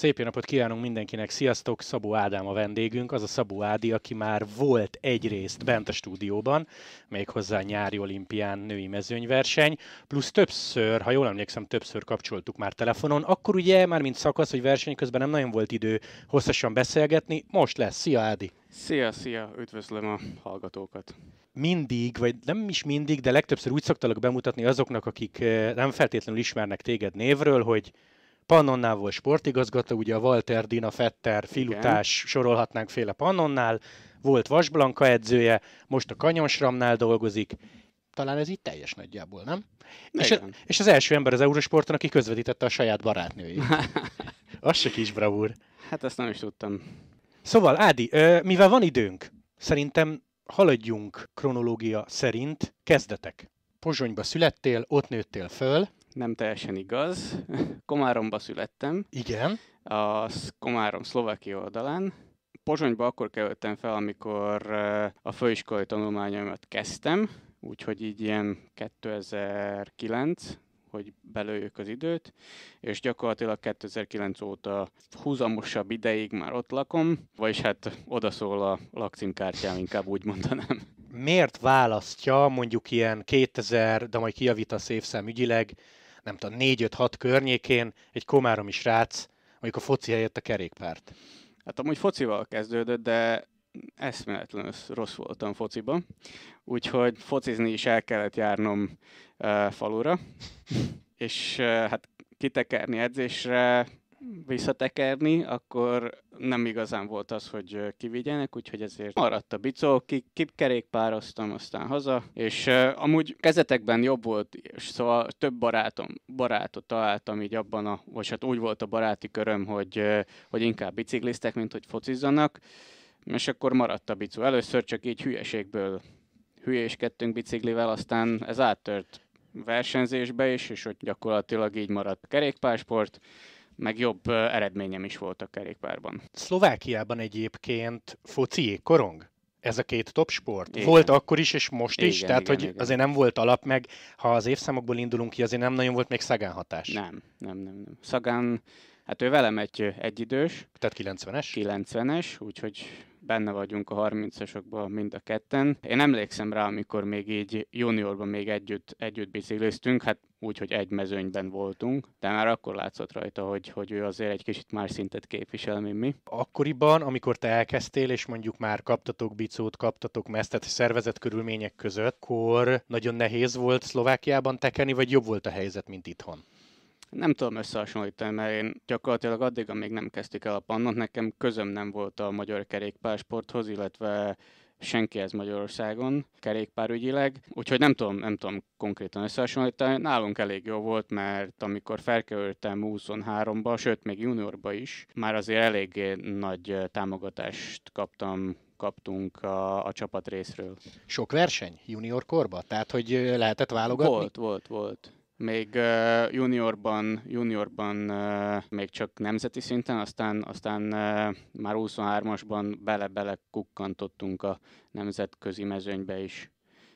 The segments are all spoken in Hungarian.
Szép jó napot kívánunk mindenkinek, sziasztok! Szabó Ádám a vendégünk, az a Szabó Ádi, aki már volt egyrészt bent a stúdióban, méghozzá a nyári olimpián női mezőnyverseny, plusz többször, ha jól emlékszem, többször kapcsoltuk már telefonon, akkor ugye már mint szakasz, hogy verseny közben nem nagyon volt idő hosszasan beszélgetni, most lesz. Szia Ádi! Szia, szia! Üdvözlöm a hallgatókat! mindig, vagy nem is mindig, de legtöbbször úgy szoktalak bemutatni azoknak, akik eh, nem feltétlenül ismernek téged névről, hogy Pannonnál volt sportigazgató, ugye a Walter Dina Fetter filutás, Igen. sorolhatnánk féle Pannonnál, volt Vasblanka edzője, most a Kanyonsramnál dolgozik, talán ez itt teljes nagyjából, nem? És, a, és az első ember az Eurosporton, aki közvetítette a saját barátnőjét. az se kis bravúr. Hát ezt nem is tudtam. Szóval, Ádi, mivel van időnk, szerintem haladjunk kronológia szerint. Kezdetek. Pozsonyba születtél, ott nőttél föl, nem teljesen igaz. Komáromba születtem. Igen. A Komárom Szlovákia oldalán. Pozsonyba akkor kerültem fel, amikor eh, a főiskolai tanulmányaimat kezdtem, úgyhogy így ilyen 2009, hogy belőjük az időt, és gyakorlatilag 2009 óta húzamosabb ideig már ott lakom, vagyis hát odaszól a lakcímkártyám, inkább úgy mondanám. Miért választja mondjuk ilyen 2000, de majd kijavítasz évszám ügyileg, nem tudom, 4-5-6 környékén egy komáromi srác, mondjuk a foci helyett a kerékpárt. Hát amúgy focival kezdődött, de eszméletlenül rossz voltam fociban, úgyhogy focizni is el kellett járnom uh, falura, és uh, hát kitekerni edzésre visszatekerni, akkor nem igazán volt az, hogy kivigyenek, úgyhogy ezért maradt a bicó, kipkerékpároztam, aztán haza, és uh, amúgy kezetekben jobb volt, és szóval több barátom, barátot találtam így abban a, vagy hát úgy volt a baráti köröm, hogy, uh, hogy inkább biciklisztek, mint hogy focizzanak, és akkor maradt a bicó. Először csak így hülyeségből hülyéskedtünk biciklivel, aztán ez áttört versenyzésbe is, és hogy gyakorlatilag így maradt kerékpásport, meg jobb eredményem is volt a kerékpárban. Szlovákiában egyébként foci korong? ez a két top sport. Igen. Volt akkor is, és most igen, is, igen, tehát igen, hogy igen. azért nem volt alap, meg ha az évszámokból indulunk ki, azért nem nagyon volt még Szagán hatás. Nem, nem, nem. nem. Szagán, hát ő velem egy egyidős. Tehát 90-es? 90-es, úgyhogy benne vagyunk a 30-asokban mind a ketten. Én emlékszem rá, amikor még így juniorban még együtt, együtt bicikliztünk, hát úgyhogy egy mezőnyben voltunk, de már akkor látszott rajta, hogy, hogy ő azért egy kicsit más szintet képvisel, mint mi. Akkoriban, amikor te elkezdtél, és mondjuk már kaptatok bicót, kaptatok mesztet szervezett körülmények között, akkor nagyon nehéz volt Szlovákiában tekeni, vagy jobb volt a helyzet, mint itthon? Nem tudom összehasonlítani, mert én gyakorlatilag addig, amíg nem kezdtük el a pannot, nekem közöm nem volt a magyar kerékpársporthoz, illetve senkihez Magyarországon kerékpárügyileg, úgyhogy nem tudom, nem tudom konkrétan összehasonlítani. Nálunk elég jó volt, mert amikor felkerültem 23-ba, sőt még juniorba is, már azért elég nagy támogatást kaptam kaptunk a, a csapat részről. Sok verseny junior korba? Tehát, hogy lehetett válogatni? Volt, volt, volt. Még uh, juniorban, juniorban uh, még csak nemzeti szinten, aztán, aztán uh, már 23-asban bele-bele kukkantottunk a nemzetközi mezőnybe is.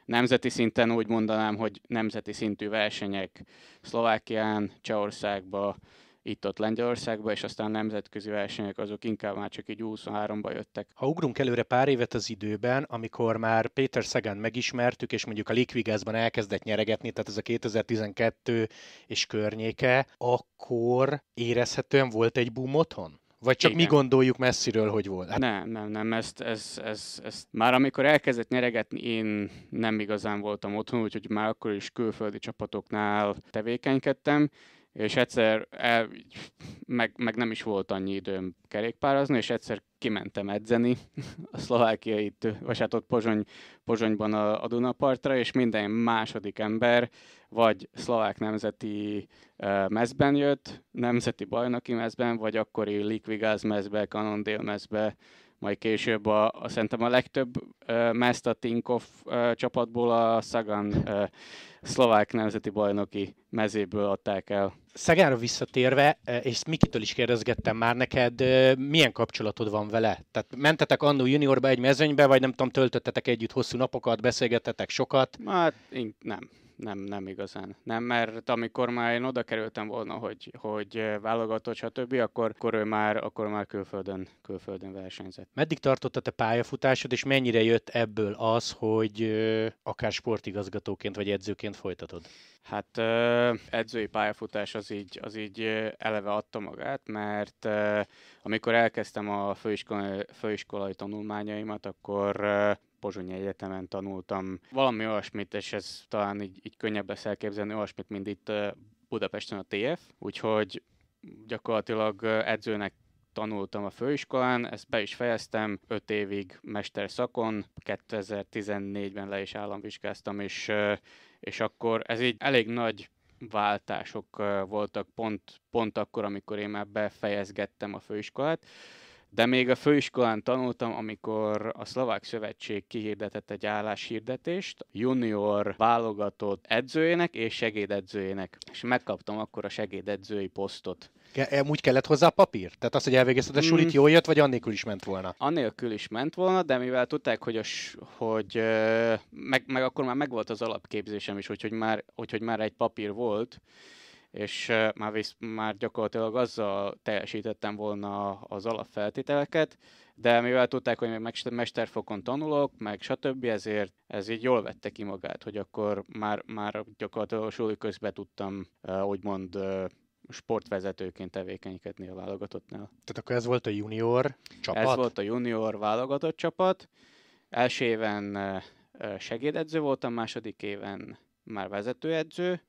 Nemzeti szinten úgy mondanám, hogy nemzeti szintű versenyek Szlovákián, Csehországban, itt-ott Lengyelországba, és aztán nemzetközi versenyek azok inkább már csak egy 23-ba jöttek. Ha ugrunk előre pár évet az időben, amikor már Péter Szegán megismertük, és mondjuk a Likvigázban elkezdett nyeregetni, tehát ez a 2012 és környéke, akkor érezhetően volt egy boom otthon? Vagy csak Igen. mi gondoljuk messziről, hogy volt? Hát... Nem, nem, nem, ezt, ez, ez, ez, már amikor elkezdett nyeregetni, én nem igazán voltam otthon, úgyhogy már akkor is külföldi csapatoknál tevékenykedtem, és egyszer el, meg, meg nem is volt annyi időm kerékpározni, és egyszer kimentem edzeni a szlovákiai, tő, vagy hát ott Pozsony, Pozsonyban a, a Dunapartra, és minden második ember vagy szlovák nemzeti uh, mezben jött, nemzeti bajnoki mezben, vagy akkori Likvigáz mezbe, Kanondél mezbe, majd később a, a szerintem a legtöbb uh, Mesta Tinkov uh, csapatból a szagán uh, szlovák nemzeti bajnoki mezéből adták el. Szegára visszatérve, és Mikitől is kérdezgettem már neked, milyen kapcsolatod van vele? Tehát mentetek annó juniorba egy mezőnybe, vagy nem tudom, töltöttetek együtt hosszú napokat, beszélgettetek sokat? Hát, nem nem, nem igazán. Nem, mert amikor már én oda kerültem volna, hogy, hogy válogatott, stb., akkor, akkor ő már, akkor már külföldön, külföldön versenyzett. Meddig tartott a te pályafutásod, és mennyire jött ebből az, hogy akár sportigazgatóként vagy edzőként folytatod? Hát edzői pályafutás az így, az így eleve adta magát, mert amikor elkezdtem a főiskolai, főiskolai tanulmányaimat, akkor Pozsonyi Egyetemen tanultam valami olyasmit, és ez talán így, így könnyebb lesz elképzelni, olyasmit, mint itt Budapesten a TF, úgyhogy gyakorlatilag edzőnek tanultam a főiskolán, ezt be is fejeztem, 5 évig mester szakon, 2014-ben le is államvizsgáztam, és, és akkor ez így elég nagy váltások voltak pont, pont akkor, amikor én már befejezgettem a főiskolát, de még a főiskolán tanultam, amikor a Szlovák Szövetség kihirdetett egy álláshirdetést junior válogatott edzőjének és segédedzőjének, és megkaptam akkor a segédedzői posztot. Ke- e, úgy kellett hozzá a papír? Tehát az hogy elvégezted a mm. sulit, mm. jól jött, vagy annélkül is ment volna? Annélkül is ment volna, de mivel tudták, hogy, a, hogy meg, meg, akkor már megvolt az alapképzésem is, úgyhogy már, úgyhogy már egy papír volt, és már, visz, már gyakorlatilag azzal teljesítettem volna az alapfeltételeket, de mivel tudták, hogy még mesterfokon tanulok, meg stb., ezért ez így jól vette ki magát, hogy akkor már, már gyakorlatilag a súly közben tudtam úgymond sportvezetőként tevékenykedni a válogatottnál. Tehát akkor ez volt a junior csapat? Ez volt a junior válogatott csapat. Első éven segédedző voltam, második éven már vezetőedző,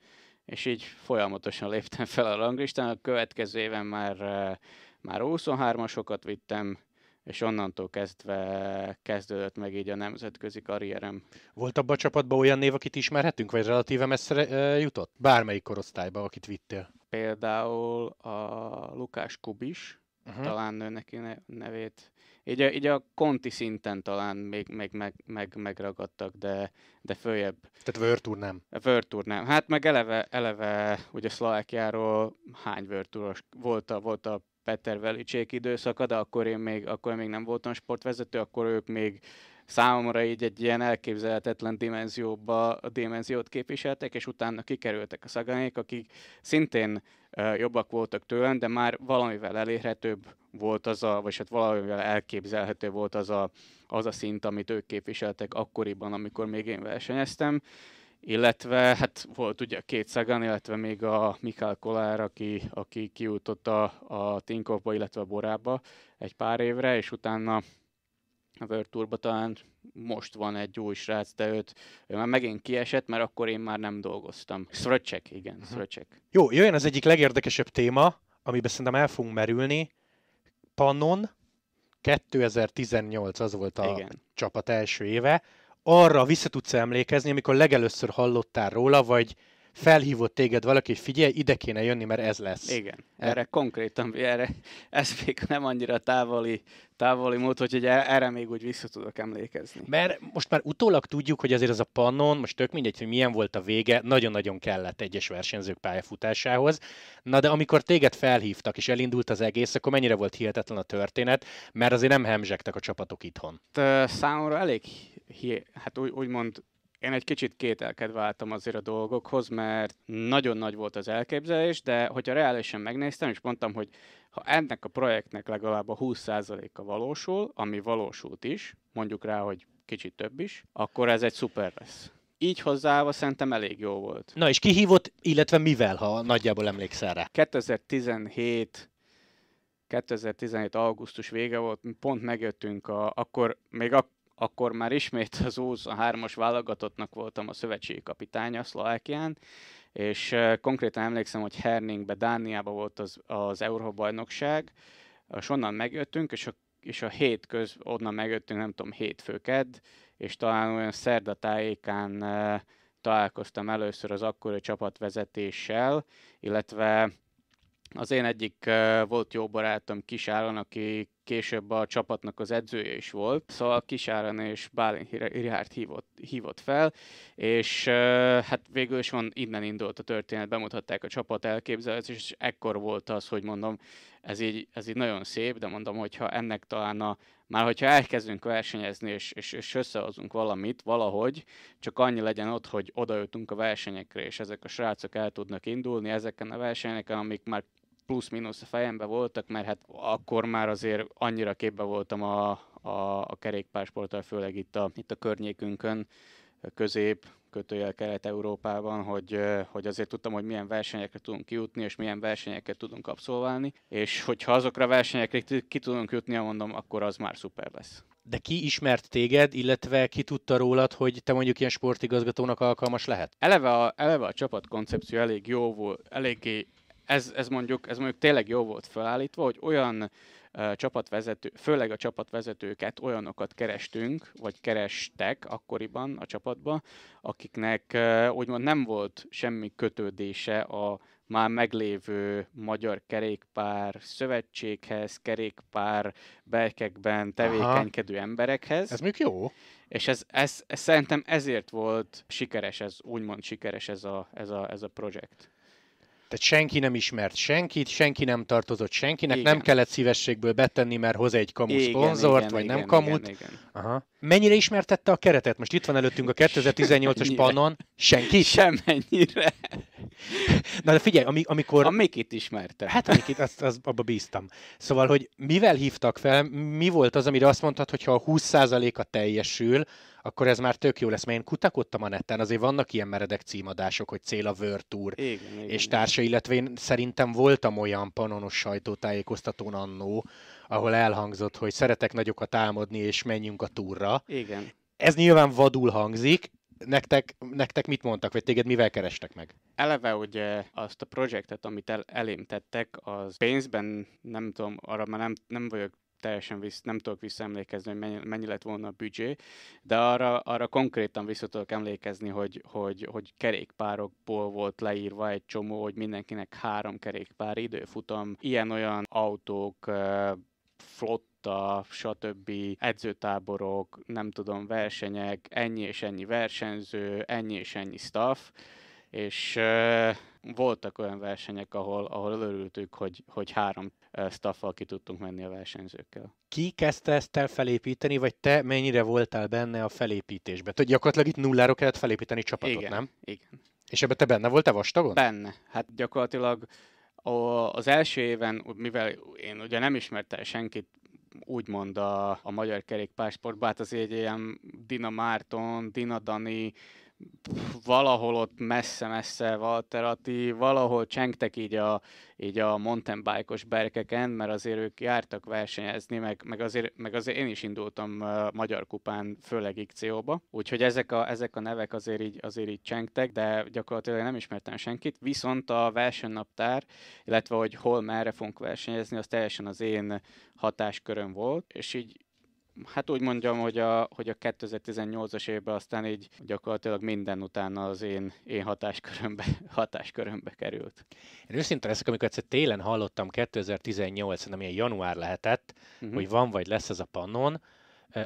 és így folyamatosan léptem fel a ranglistán, a következő éven már, eh, már 23-asokat vittem, és onnantól kezdve kezdődött meg így a nemzetközi karrierem. Volt abban a csapatban olyan név, akit ismerhetünk, vagy relatíve messzere eh, jutott? Bármelyik korosztályba, akit vittél? Például a Lukás Kubis, uh-huh. talán ő neki nevét így a, így a konti szinten talán még, még meg, meg, megragadtak, de, de följebb. Tehát Virtúr nem. Virtúr nem. Hát meg eleve, eleve ugye Szlovákiáról hány Virtúros volt a, volt a Peter Velicsék időszaka, de akkor én még, akkor én még nem voltam sportvezető, akkor ők még számomra így egy ilyen elképzelhetetlen dimenzióba a dimenziót képviseltek, és utána kikerültek a szaganék, akik szintén jobbak voltak tőlem, de már valamivel elérhetőbb volt az a, vagy hát valamivel elképzelhető volt az a, az a szint, amit ők képviseltek akkoriban, amikor még én versenyeztem illetve hát volt ugye két Sagan, illetve még a Mikál Kolár, aki, aki kijutott a, a Tinkovba, illetve a Borába egy pár évre, és utána a World Tourba talán most van egy új srác, de őt ő már megint kiesett, mert akkor én már nem dolgoztam. Szröcsek, igen, uh-huh. Szröcsek. Jó, jöjjön az egyik legérdekesebb téma, amiben szerintem el fogunk merülni. Pannon 2018 az volt a igen. csapat első éve. Arra vissza tudsz emlékezni, amikor legelőször hallottál róla, vagy felhívott téged valaki, hogy figyelj, ide kéne jönni, mert ez lesz. Igen, e- erre e- konkrétan, erre, ez még nem annyira távoli, távoli mód, hogy e- erre még úgy vissza tudok emlékezni. Mert most már utólag tudjuk, hogy azért az a pannon, most tök mindegy, hogy milyen volt a vége, nagyon-nagyon kellett egyes versenyzők pályafutásához. Na de amikor téged felhívtak és elindult az egész, akkor mennyire volt hihetetlen a történet, mert azért nem hemzsegtek a csapatok itthon. Számomra elég, hi- hát úgy, úgymond én egy kicsit kételkedve álltam azért a dolgokhoz, mert nagyon nagy volt az elképzelés, de hogyha reálisan megnéztem, és mondtam, hogy ha ennek a projektnek legalább a 20%-a valósul, ami valósult is, mondjuk rá, hogy kicsit több is, akkor ez egy szuper lesz így hozzáva szerintem elég jó volt. Na és kihívott, illetve mivel, ha nagyjából emlékszel rá? 2017 2017. augusztus vége volt, pont megjöttünk, a, akkor még a, akkor már ismét az úz a hármas válogatottnak voltam a szövetségi kapitánya Szlovákián, és konkrétan emlékszem, hogy Herningbe, Dániába volt az, az Európa bajnokság, és onnan megjöttünk, és a, és a hét köz, onnan megjöttünk, nem tudom, hétfőked, és talán olyan szerda tájékán találkoztam először az akkori csapatvezetéssel, illetve az én egyik uh, volt jó barátom Áron, aki később a csapatnak az edzője is volt, szóval Kisáran és Bálint Rihárt hívott, hívott fel, és hát végül is van, innen indult a történet, bemutatták a csapat elképzelést, és ekkor volt az, hogy mondom, ez így, ez így nagyon szép, de mondom, hogyha ennek talán a, már hogyha elkezdünk versenyezni, és, és, és összehozunk valamit valahogy, csak annyi legyen ott, hogy odajutunk a versenyekre, és ezek a srácok el tudnak indulni ezeken a versenyeken, amik már plusz-minusz a fejemben voltak, mert hát akkor már azért annyira képbe voltam a, a, a kerékpársporttal, főleg itt a, itt a környékünkön, közép, kötőjel Kelet-Európában, hogy, hogy azért tudtam, hogy milyen versenyekre tudunk kijutni, és milyen versenyeket tudunk abszolválni, és hogyha azokra a versenyekre ki tudunk jutni, mondom, akkor az már szuper lesz. De ki ismert téged, illetve ki tudta rólad, hogy te mondjuk ilyen sportigazgatónak alkalmas lehet? Eleve a, eleve a csapat koncepció elég jó volt, eléggé ez, ez, mondjuk, ez mondjuk tényleg jó volt felállítva, hogy olyan uh, csapatvezető, főleg a csapatvezetőket, olyanokat kerestünk, vagy kerestek akkoriban a csapatba, akiknek uh, úgymond nem volt semmi kötődése a már meglévő Magyar Kerékpár Szövetséghez, kerékpár belkekben tevékenykedő Aha. emberekhez. Ez még jó. És ez, ez, ez, szerintem ezért volt sikeres, ez úgymond sikeres ez a, ez a, ez a projekt. Tehát senki nem ismert senkit, senki nem tartozott senkinek, igen. nem kellett szívességből betenni, mert hoz egy kamu igen, szponzort, igen, vagy igen, nem igen, kamut. Igen, igen. Aha mennyire ismertette a keretet? Most itt van előttünk a 2018-as pannon. Senki? Semmennyire. Na de figyelj, ami, amikor... A Mikit ismerte. Hát a Mikit, azt, azt, abba bíztam. Szóval, hogy mivel hívtak fel, mi volt az, amire azt mondtad, hogy ha a 20%-a teljesül, akkor ez már tök jó lesz, mert én kutakodtam a netten, azért vannak ilyen meredek címadások, hogy cél a World Tour igen, és társa, illetve én szerintem voltam olyan panonos sajtótájékoztatón annó, ahol elhangzott, hogy szeretek nagyokat támadni és menjünk a túra. Igen. Ez nyilván vadul hangzik, nektek, nektek mit mondtak, vagy téged mivel kerestek meg? Eleve ugye azt a projektet, amit el, elém tettek, az pénzben, nem tudom, arra már nem, nem vagyok teljesen visz, nem tudok visszaemlékezni, hogy mennyi, mennyi lett volna a büdzsé, de arra, arra konkrétan vissza tudok emlékezni, hogy, hogy, hogy kerékpárokból volt leírva egy csomó, hogy mindenkinek három kerékpár, időfutam, ilyen-olyan autók, flotta, stb. edzőtáborok, nem tudom, versenyek, ennyi és ennyi versenyző, ennyi és ennyi staff, és uh, voltak olyan versenyek, ahol, ahol örültük, hogy, hogy három staffal ki tudtunk menni a versenyzőkkel. Ki kezdte ezt el felépíteni, vagy te mennyire voltál benne a felépítésben? Tehát gyakorlatilag itt nulláról kellett felépíteni csapatot, igen, nem? Igen. És ebben te benne voltál vastagon? Benne. Hát gyakorlatilag az első éven, mivel én ugye nem ismertem senkit, úgymond a, a magyar kerékpársportban, hát az egy ilyen Dina Márton, Dina Dani, valahol ott messze-messze Walter Atti, valahol csengtek így a, így a mountain bike-os berkeken, mert azért ők jártak versenyezni, meg, meg, azért, meg azért én is indultam uh, Magyar Kupán, főleg XCO-ba, úgyhogy ezek a, ezek a nevek azért így, azért így csengtek, de gyakorlatilag nem ismertem senkit, viszont a versenynaptár, illetve hogy hol merre fogunk versenyezni, az teljesen az én hatásköröm volt, és így hát úgy mondjam, hogy a, hogy a 2018-as évben aztán így gyakorlatilag minden utána az én, én hatáskörömbe, hatáskörömbe került. Én őszinte leszek, amikor egyszer télen hallottam 2018, nem, ilyen január lehetett, uh-huh. hogy van vagy lesz ez a pannon,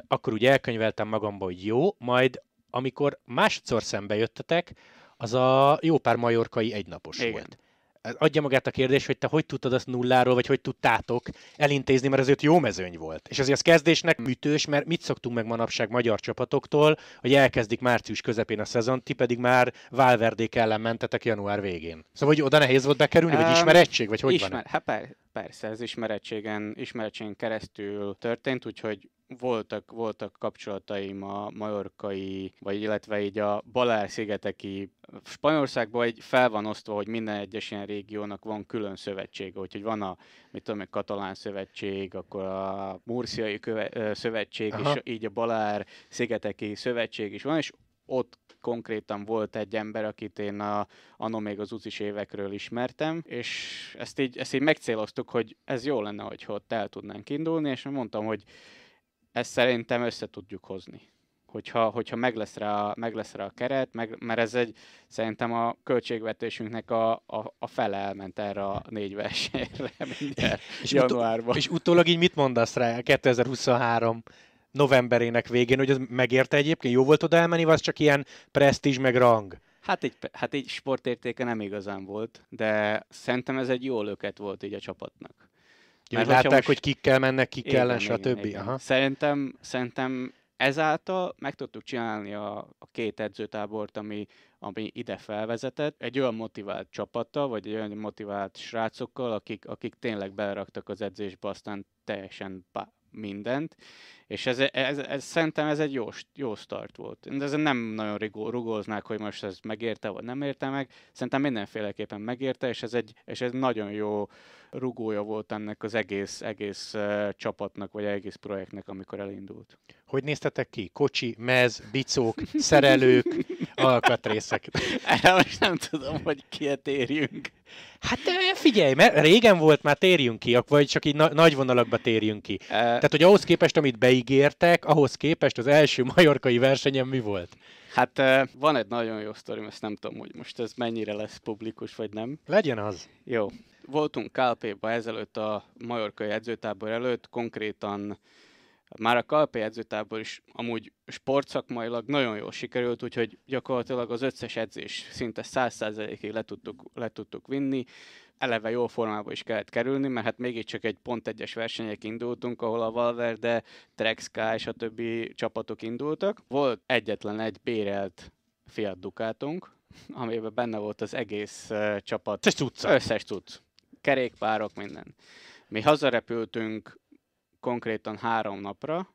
akkor úgy elkönyveltem magamba, hogy jó, majd amikor másodszor szembe jöttetek, az a jó pár majorkai egynapos Igen. volt adja magát a kérdés, hogy te hogy tudtad azt nulláról, vagy hogy tudtátok elintézni, mert azért jó mezőny volt. És azért az kezdésnek hm. ütős, mert mit szoktunk meg manapság magyar csapatoktól, hogy elkezdik március közepén a szezon, ti pedig már Valverdék ellen mentetek január végén. Szóval hogy oda nehéz volt bekerülni, vagy ismerettség, vagy hogy ismer- van? Hát per- persze, ez ismerettségen, ismerettségen keresztül történt, úgyhogy voltak, voltak kapcsolataim a majorkai, vagy illetve így a Balár-szigeteki Spanyolországban egy fel van osztva, hogy minden egyes ilyen régiónak van külön szövetsége, úgyhogy van a, mit tudom, a katalán szövetség, akkor a murciai köve, szövetség, Aha. és így a Balár-szigeteki szövetség is van, és ott konkrétan volt egy ember, akit én a, anno még az ucis évekről ismertem, és ezt így, ezt így megcéloztuk, hogy ez jó lenne, hogyha ott el tudnánk indulni, és mondtam, hogy ezt szerintem össze tudjuk hozni. Hogyha, hogyha meg, lesz rá, meg lesz rá a keret, meg, mert ez egy, szerintem a költségvetésünknek a, a, a fele elment erre a négy versenyre mindjárt és januárban. Utó, és utólag így mit mondasz rá 2023 novemberének végén, hogy ez megérte egyébként? Jó volt oda elmenni, vagy csak ilyen presztízs meg rang? Hát egy, hát egy sportértéke nem igazán volt, de szerintem ez egy jó löket volt így a csapatnak. Mert látták, most... hogy kikkel mennek, kik ellen, stb. Szerintem, szerintem ezáltal meg tudtuk csinálni a, a két edzőtábort, ami, ami ide felvezetett, egy olyan motivált csapattal, vagy egy olyan motivált srácokkal, akik, akik tényleg beleraktak az edzésbe, aztán teljesen mindent, és ez, ez, ez, szerintem ez egy jó, jó start volt. De ezen nem nagyon rugóznák, hogy most ez megérte, vagy nem érte meg. Szerintem mindenféleképpen megérte, és ez egy, és ez nagyon jó rugója volt ennek az egész, egész uh, csapatnak, vagy egész projektnek, amikor elindult. Hogy néztetek ki? Kocsi, mez, bicók, szerelők, alkatrészek. Erre most nem tudom, hogy kiet térjünk. Hát figyelj, mert régen volt, már térjünk ki, vagy csak így na- nagy vonalakba térjünk ki. E... Tehát, hogy ahhoz képest, amit beígértek, ahhoz képest az első majorkai versenyen mi volt? Hát van egy nagyon jó sztorim, ezt nem tudom, hogy most ez mennyire lesz publikus, vagy nem. Legyen az. Jó. Voltunk Kálpéba ezelőtt a majorkai edzőtábor előtt, konkrétan már a Kalpe edzőtábor is amúgy sportszakmailag nagyon jól sikerült, úgyhogy gyakorlatilag az összes edzés szinte 100%-ig le tudtuk, le tudtuk vinni. Eleve jó formába is kellett kerülni, mert hát mégiscsak egy pont egyes versenyek indultunk, ahol a Valverde, Trex, K és a többi csapatok indultak. Volt egyetlen egy bérelt Fiat Ducatunk, amiben benne volt az egész uh, csapat. Összes tudsz. Összes tudsz. Kerékpárok, minden. Mi hazarepültünk konkrétan három napra,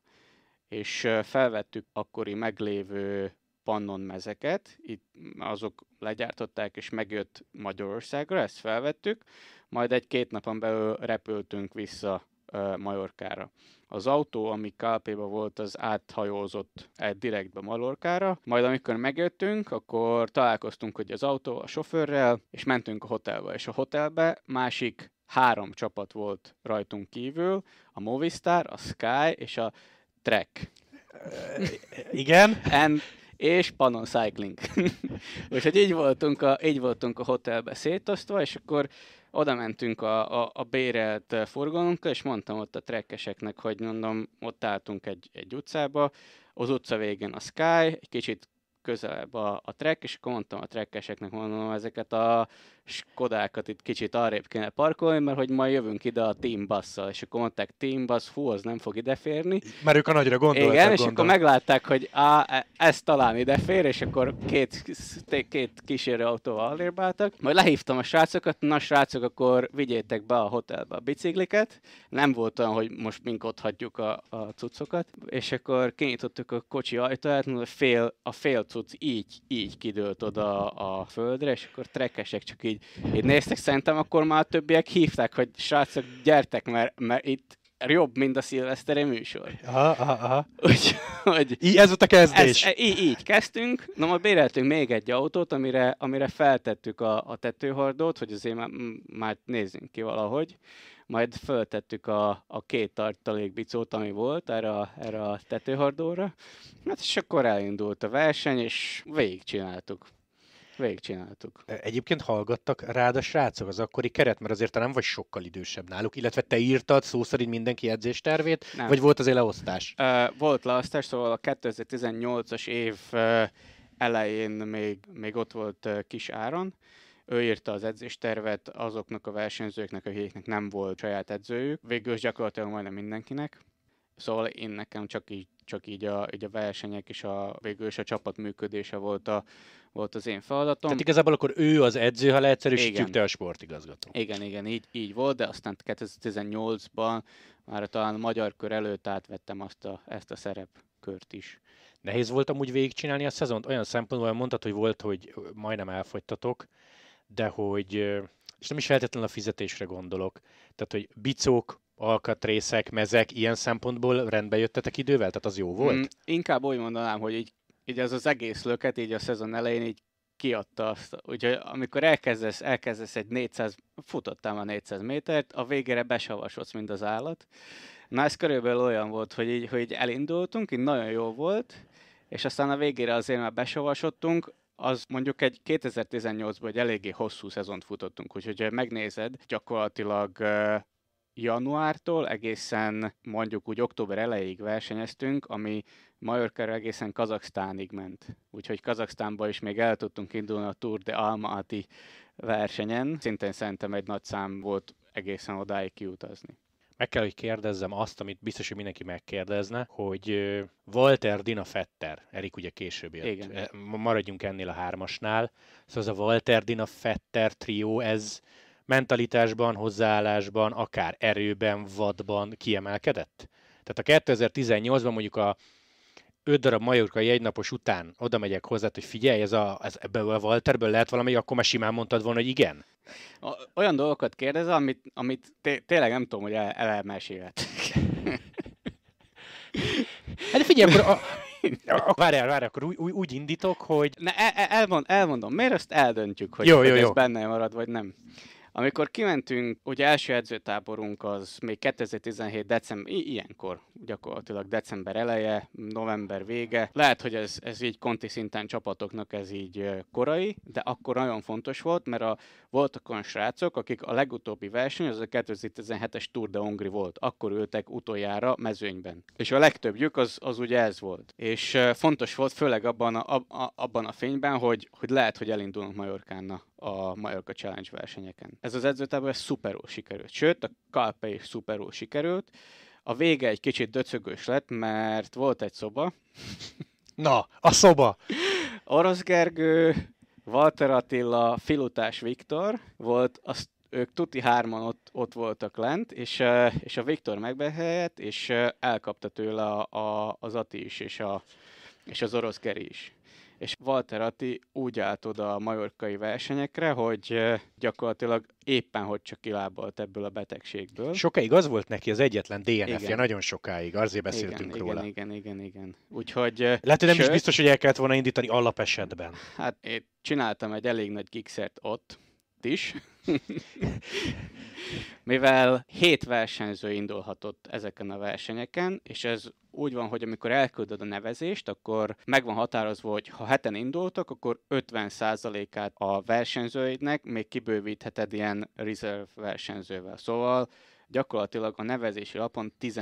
és felvettük akkori meglévő pannon mezeket, itt azok legyártották és megjött Magyarországra, ezt felvettük, majd egy-két napon belül repültünk vissza uh, Majorkára. Az autó, ami Kálpéba volt, az áthajózott egy direktbe Malorkára, majd amikor megjöttünk, akkor találkoztunk hogy az autó a sofőrrel, és mentünk a hotelbe, és a hotelbe másik három csapat volt rajtunk kívül, a Movistar, a Sky és a Trek. Igen. And, és Panon Cycling. Úgyhogy így voltunk, a, így voltunk a hotelbe szétosztva, és akkor oda mentünk a, a, a bérelt furgonunkkal, és mondtam ott a trekkeseknek, hogy mondom, ott álltunk egy, egy utcába, az utca végén a Sky, egy kicsit közelebb a, a track, és akkor mondtam a trekkeseknek, mondom, ezeket a Skodákat itt kicsit arrébb kéne parkolni, mert hogy majd jövünk ide a Team Basszal, és akkor mondták, Team Bass, fú, az nem fog ideférni. Mert ők a nagyra gondoltak. Igen, és gondol. akkor meglátták, hogy á, e, ez talán idefér, és akkor két, két kísérő autóval arrébb álltak. Majd lehívtam a srácokat, na srácok, akkor vigyétek be a hotelbe a bicikliket. Nem volt olyan, hogy most mink hagyjuk a, a cuccokat, és akkor kinyitottuk a kocsi ajtaját, a fél, a fél cucc így, így kidőlt oda a földre, és akkor trekesek csak így, így néztek, szerintem akkor már a többiek hívták, hogy srácok, gyertek, mert, mert itt jobb, mint a szilveszteri műsor. Aha, aha, aha. úgy Így ez volt a kezdés. Ez, így, így kezdtünk. Na, majd béreltünk még egy autót, amire, amire feltettük a, a tetőhordót, hogy azért már, már nézzünk ki valahogy majd föltettük a, a két tartalékbicót, ami volt erre erre a tetőhordóra, hát és akkor elindult a verseny, és végigcsináltuk. Végigcsináltuk. E, egyébként hallgattak rád a srácok az akkori keret, mert azért te nem vagy sokkal idősebb náluk, illetve te írtad szó szerint mindenki edzéstervét, nem. vagy volt azért leosztás? Uh, volt leosztás, szóval a 2018-as év uh, elején még, még ott volt uh, Kis Áron, ő írta az edzéstervet azoknak a versenyzőknek, akiknek nem volt saját edzőjük, végül is gyakorlatilag majdnem mindenkinek. Szóval én nekem csak így, csak így, a, így a versenyek és a, végül is a csapat működése volt, a, volt az én feladatom. Tehát igazából akkor ő az edző, ha leegyszerűsítjük, te a sportigazgató. Igen, igen, így, így volt, de aztán 2018-ban már talán a magyar kör előtt átvettem azt a, ezt a szerepkört is. Nehéz volt amúgy végigcsinálni a szezont? Olyan szempontból mondtad, hogy volt, hogy majdnem elfogytatok, de hogy, és nem is feltétlenül a fizetésre gondolok, tehát hogy bicók, alkatrészek, mezek, ilyen szempontból rendbe jöttetek idővel? Tehát az jó mm, volt? Hmm, inkább úgy mondanám, hogy így, így az az egész löket így a szezon elején így kiadta azt. Úgyhogy amikor elkezdesz, elkezdesz egy 400, futottam a 400 métert, a végére besavasodsz, mint az állat. Na ez körülbelül olyan volt, hogy így, hogy így elindultunk, így nagyon jó volt, és aztán a végére azért már besavasodtunk, az mondjuk egy 2018-ban egy eléggé hosszú szezont futottunk, úgyhogy ha megnézed, gyakorlatilag januártól egészen mondjuk úgy október elejéig versenyeztünk, ami Majorkára egészen Kazaksztánig ment. Úgyhogy Kazaksztánba is még el tudtunk indulni a Tour de Almaty versenyen. Szintén szerintem egy nagy szám volt egészen odáig kiutazni meg kell, hogy kérdezzem azt, amit biztos, hogy mindenki megkérdezne, hogy Walter Dina Fetter, Erik ugye később jött, Igen. E, maradjunk ennél a hármasnál, szóval az a Walter Dina Fetter trió, ez mentalitásban, hozzáállásban, akár erőben, vadban kiemelkedett? Tehát a 2018-ban mondjuk a öt darab Majorka jegynapos után oda megyek hozzá, hogy figyelj, ez a, ez ebből a Walterből lehet valami, akkor már simán mondtad volna, hogy igen. Olyan dolgokat kérdez, amit, amit té- tényleg nem tudom, hogy el- elmesélhet. Hát figyelj, akkor a, Várjál, várjál, akkor úgy, úgy indítok, hogy... Ne, el, e, elmond, elmondom, miért ezt eldöntjük, hogy, jó, jó, jó. ez benne marad, vagy nem. Amikor kimentünk, ugye első edzőtáborunk az még 2017 december, ilyenkor, gyakorlatilag december eleje, november vége. Lehet, hogy ez, ez így konti szinten csapatoknak ez így korai, de akkor nagyon fontos volt, mert a, voltak olyan srácok, akik a legutóbbi verseny, az a 2017-es Tour de Hongri volt, akkor ültek utoljára mezőnyben. És a legtöbbjük az, az ugye ez volt. És fontos volt, főleg abban a, a, a abban a fényben, hogy, hogy lehet, hogy elindulunk Majorkánna a Majorca Challenge versenyeken. Ez az edzőtábor ez szuperul sikerült, sőt a Kalpe is szuperul sikerült. A vége egy kicsit döcögös lett, mert volt egy szoba. Na, a szoba! Orosz Gergő, Walter Attila, Filutás Viktor volt, azt ők tuti hárman ott, ott voltak lent, és, és a Viktor megbehelyett, és elkapta tőle a, a, az Ati is, és, a, és az orosz Geri is és Walter Atti úgy állt oda a majorkai versenyekre, hogy gyakorlatilag éppen hogy csak kilábalt ebből a betegségből. Sokáig az volt neki az egyetlen DNF-je, nagyon sokáig, azért beszéltünk igen, róla. Igen, igen, igen, igen. Úgyhogy... Lehet, hogy nem sőt, is biztos, hogy el kellett volna indítani alapesetben. Hát én csináltam egy elég nagy gigszert ott is, mivel hét versenyző indulhatott ezeken a versenyeken, és ez úgy van, hogy amikor elküldöd a nevezést, akkor meg van határozva, hogy ha heten indultak, akkor 50%-át a versenyzőidnek még kibővítheted ilyen reserve versenyzővel. Szóval gyakorlatilag a nevezési lapon 10,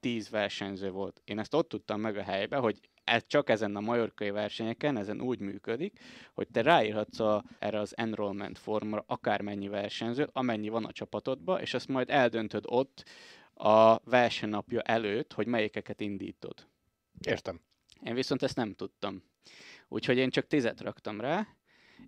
10 versenyző volt. Én ezt ott tudtam meg a helybe, hogy ez csak ezen a majorkai versenyeken, ezen úgy működik, hogy te ráírhatsz a, erre az enrollment formra akármennyi versenyzőt, amennyi van a csapatodba, és azt majd eldöntöd ott, a versenynapja előtt, hogy melyikeket indítod. Értem. Én viszont ezt nem tudtam. Úgyhogy én csak tizet raktam rá,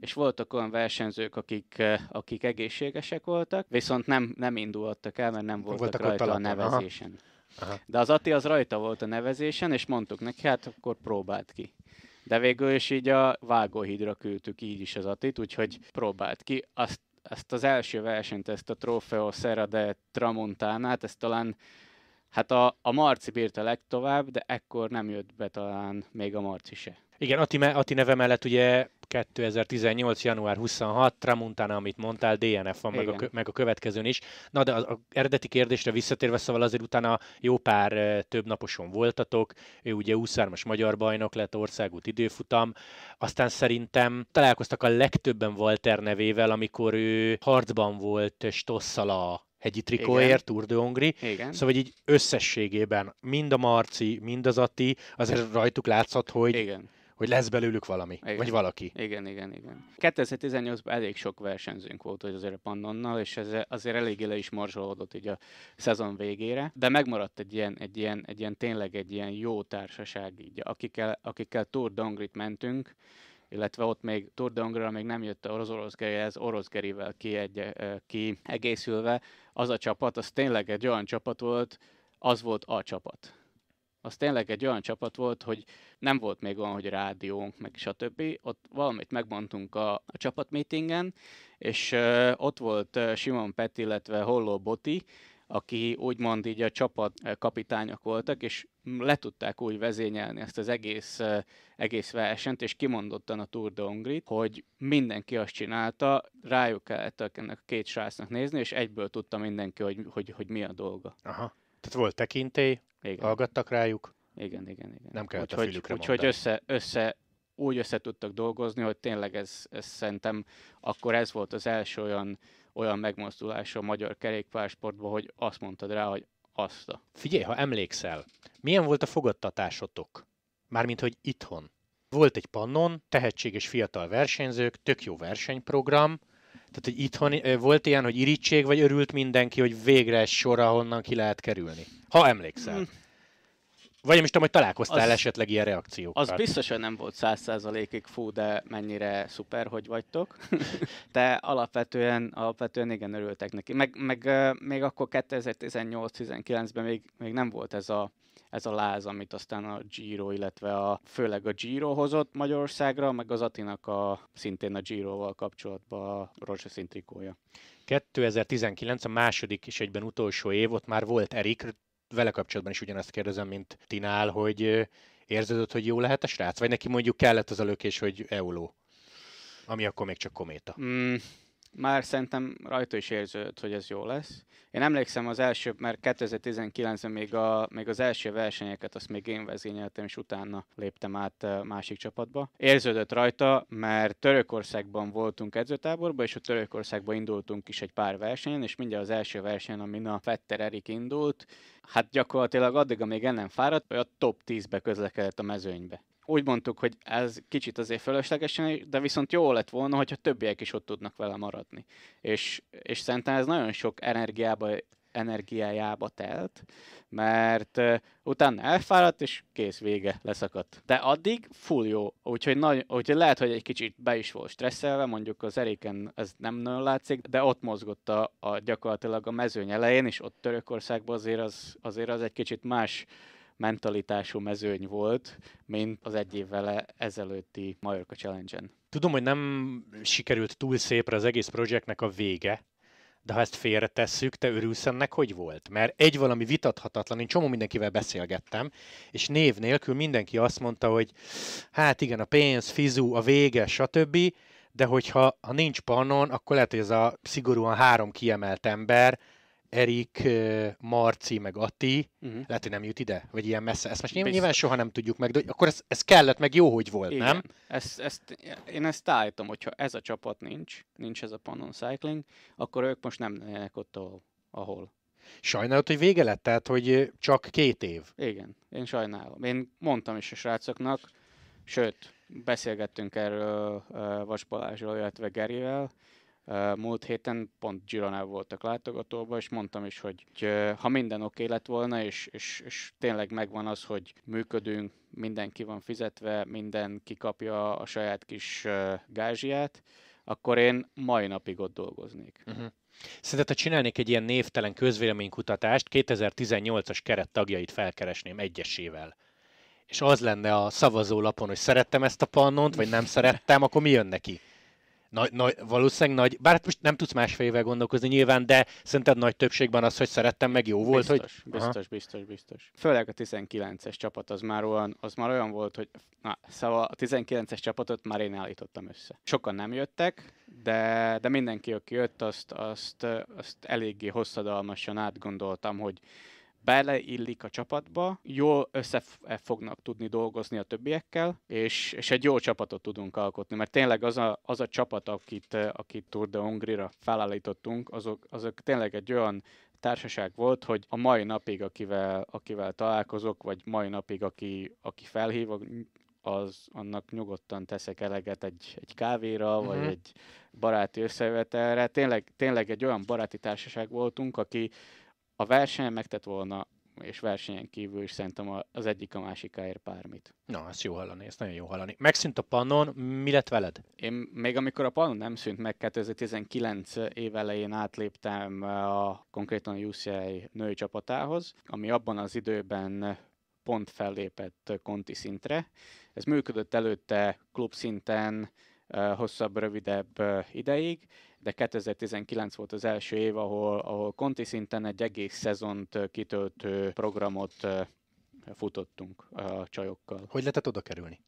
és voltak olyan versenyzők, akik, eh, akik egészségesek voltak, viszont nem, nem indultak el, mert nem voltak, voltak rajta a, a nevezésen. Aha. Aha. De az Ati az rajta volt a nevezésen, és mondtuk neki, hát akkor próbált ki. De végül is így a vágóhídra küldtük így is az Atit, úgyhogy próbált ki. Azt ezt az első versenyt, ezt a Trofeo Serra de Tramontánát, ezt talán hát a, a Marci bírta legtovább, de ekkor nem jött be talán még a Marci se. Igen, Ati, Ati neve mellett ugye 2018. január 26, Tramuntana, amit mondtál, DNF van meg a, meg a következőn is. Na de az, az eredeti kérdésre visszatérve, szóval azért utána jó pár több naposon voltatok, ő ugye 23-as magyar bajnok lett, országút időfutam, aztán szerintem találkoztak a legtöbben Walter nevével, amikor ő harcban volt Stosszal a hegyi trikóért, Tour de Hongri. Szóval így összességében mind a Marci, mind az Ati, azért rajtuk látszott, hogy Igen hogy lesz belőlük valami, igen. vagy valaki. Igen, igen, igen. 2018-ban elég sok versenyzőnk volt hogy azért a Pannonnal, és ez azért eléggé le is marzsolódott így a szezon végére, de megmaradt egy ilyen, egy ilyen, egy ilyen tényleg egy ilyen jó társaság, így, akikkel, akikkel Tour Dongrit mentünk, illetve ott még Tour Dongra még nem jött az orosz Geri, ez orosz Gerivel ki, egy, eh, ki egészülve. Az a csapat, az tényleg egy olyan csapat volt, az volt a csapat az tényleg egy olyan csapat volt, hogy nem volt még olyan, hogy rádiónk, meg stb. Ott valamit megmondtunk a, a csapatmeetingen, és uh, ott volt uh, Simon Peti, illetve Holló Boti, aki úgymond így a csapat kapitányok voltak, és le tudták úgy vezényelni ezt az egész, egész versenyt, és kimondottan a Tour de Hongrit, hogy mindenki azt csinálta, rájuk kellett ennek a két srácnak nézni, és egyből tudta mindenki, hogy, hogy, hogy mi a dolga. Aha. Tehát volt tekintély, igen. hallgattak rájuk. Igen, igen, igen. Nem kellett úgy, a fülükre Úgyhogy össze, össze, úgy össze tudtak dolgozni, hogy tényleg ez, ez szerintem akkor ez volt az első olyan, olyan megmozdulás a magyar kerékpársportban, hogy azt mondtad rá, hogy azt a... Figyelj, ha emlékszel, milyen volt a fogadtatásotok? Mármint, hogy itthon. Volt egy pannon, tehetséges fiatal versenyzők, tök jó versenyprogram, tehát, hogy itthon volt ilyen, hogy irítség, vagy örült mindenki, hogy végre egy sor, ahonnan ki lehet kerülni? Ha emlékszel. Hm. Vagy nem is tudom, hogy találkoztál az, esetleg ilyen reakciókkal. Az biztos, hogy nem volt száz százalékig fú, de mennyire szuper, hogy vagytok. de alapvetően, alapvetően igen, örültek neki. Meg, meg még akkor 2018-19-ben még, még nem volt ez a, ez a láz, amit aztán a Giro, illetve a, főleg a Giro hozott Magyarországra, meg az Atinak a szintén a Giroval kapcsolatban a rozsaszín Szintrikója. 2019 a második és egyben utolsó év, ott már volt Erik, vele kapcsolatban is ugyanazt kérdezem, mint Tinál, hogy érzed, hogy jó lehet a srác? Vagy neki mondjuk kellett az a lökés, hogy euló, ami akkor még csak kométa? Mm, már szerintem rajta is érződött, hogy ez jó lesz. Én emlékszem az első, mert 2019-ben még, a, még az első versenyeket azt még én vezényeltem, és utána léptem át másik csapatba. Érződött rajta, mert Törökországban voltunk edzőtáborban, és a Törökországban indultunk is egy pár versenyen, és mindjárt az első versenyen, amin a Fetter Erik indult, hát gyakorlatilag addig, amíg ennem nem fáradt, a top 10-be közlekedett a mezőnybe úgy mondtuk, hogy ez kicsit azért fölöslegesen, de viszont jó lett volna, hogyha többiek is ott tudnak vele maradni. És, és szerintem ez nagyon sok energiába, energiájába telt, mert uh, utána elfáradt, és kész, vége, leszakadt. De addig full jó, úgyhogy, nagy, úgyhogy lehet, hogy egy kicsit be is volt stresszelve, mondjuk az eréken ez nem nagyon látszik, de ott mozgott a, a gyakorlatilag a mezőny elején, és ott Törökországban azért az, azért az egy kicsit más mentalitású mezőny volt, mint az egy évvel ezelőtti Majorka Challenge-en. Tudom, hogy nem sikerült túl szépre az egész projektnek a vége, de ha ezt félretesszük, te örülsz ennek, hogy volt? Mert egy valami vitathatatlan, én csomó mindenkivel beszélgettem, és név nélkül mindenki azt mondta, hogy hát igen, a pénz, fizú, a vége, stb., de hogyha ha nincs pannon, akkor lehet, hogy ez a szigorúan három kiemelt ember, Erik, Marci, meg Ati, uh-huh. Mhm. lehet, hogy nem jut ide, vagy ilyen messze. Ezt most nyilván, nyilván soha nem tudjuk meg, de akkor ez, ez kellett, meg jó, hogy volt, Igen. nem? Ezt, ezt, én ezt állítom, hogyha ez a csapat nincs, nincs ez a Pannon Cycling, akkor ők most nem lennének ott, ahol. Sajnálod, hogy vége lett, tehát, hogy csak két év. Igen, én sajnálom. Én mondtam is a srácoknak, sőt, beszélgettünk erről Vas Balázsról, illetve Gerivel, Múlt héten pont Girona voltak látogatóban, és mondtam is, hogy ha minden oké okay lett volna, és, és, és tényleg megvan az, hogy működünk, mindenki van fizetve, mindenki kapja a saját kis gázsiát, akkor én mai napig ott dolgoznék. Uh-huh. Szerinted, ha csinálnék egy ilyen névtelen közvéleménykutatást, 2018-as keret tagjait felkeresném egyesével és az lenne a szavazólapon, hogy szerettem ezt a pannont, vagy nem szerettem, akkor mi jön neki? Nagy, nagy, valószínűleg nagy, bár most nem tudsz másfél évvel gondolkozni nyilván, de szerinted nagy többségben az, hogy szerettem, meg jó volt, biztos, hogy... Biztos, biztos, biztos. Főleg a 19-es csapat az már olyan, az már olyan volt, hogy na, szóval a 19-es csapatot már én állítottam össze. Sokan nem jöttek, de, de mindenki, aki jött, azt, azt, azt eléggé hosszadalmasan átgondoltam, hogy beleillik a csapatba, jól össze e fognak tudni dolgozni a többiekkel, és, és egy jó csapatot tudunk alkotni, mert tényleg az a, az a csapat, akit, e, akit Tour de Hongrira felállítottunk, azok, azok tényleg egy olyan társaság volt, hogy a mai napig, akivel, akivel találkozok, vagy mai napig, aki, aki felhív, az annak nyugodtan teszek eleget egy, egy kávéra, mm-hmm. vagy mhm. egy baráti összevetelre. Tényleg, tényleg egy olyan baráti társaság voltunk, aki, a versenyen megtett volna, és versenyen kívül is szerintem az egyik a másikáért pármit. Na, ezt jó hallani, ezt nagyon jó hallani. Megszűnt a pannon, mi lett veled? Én még amikor a pannon nem szűnt meg, 2019 év elején átléptem a, konkrétan a UCI női csapatához, ami abban az időben pont fellépett konti szintre. Ez működött előtte klub szinten eh, hosszabb, rövidebb eh, ideig, de 2019 volt az első év, ahol, ahol konti szinten egy egész szezont kitöltő programot futottunk a csajokkal. Hogy lehetett oda kerülni?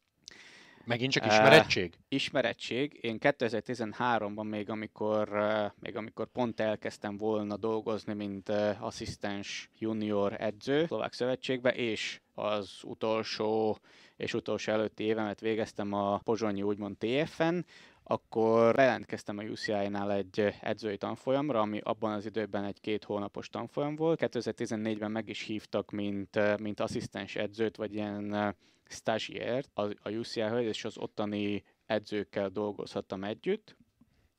Megint csak ismerettség? Uh, ismerettség. Én 2013-ban még amikor, uh, még amikor pont elkezdtem volna dolgozni, mint uh, asszisztens junior edző Szlovák Szövetségbe, és az utolsó és utolsó előtti évemet végeztem a Pozsonyi úgymond TF-en, akkor jelentkeztem a UCI-nál egy edzői tanfolyamra, ami abban az időben egy két hónapos tanfolyam volt. 2014-ben meg is hívtak, mint, mint asszisztens edzőt, vagy ilyen stagiért a, a uci hoz és az ottani edzőkkel dolgozhattam együtt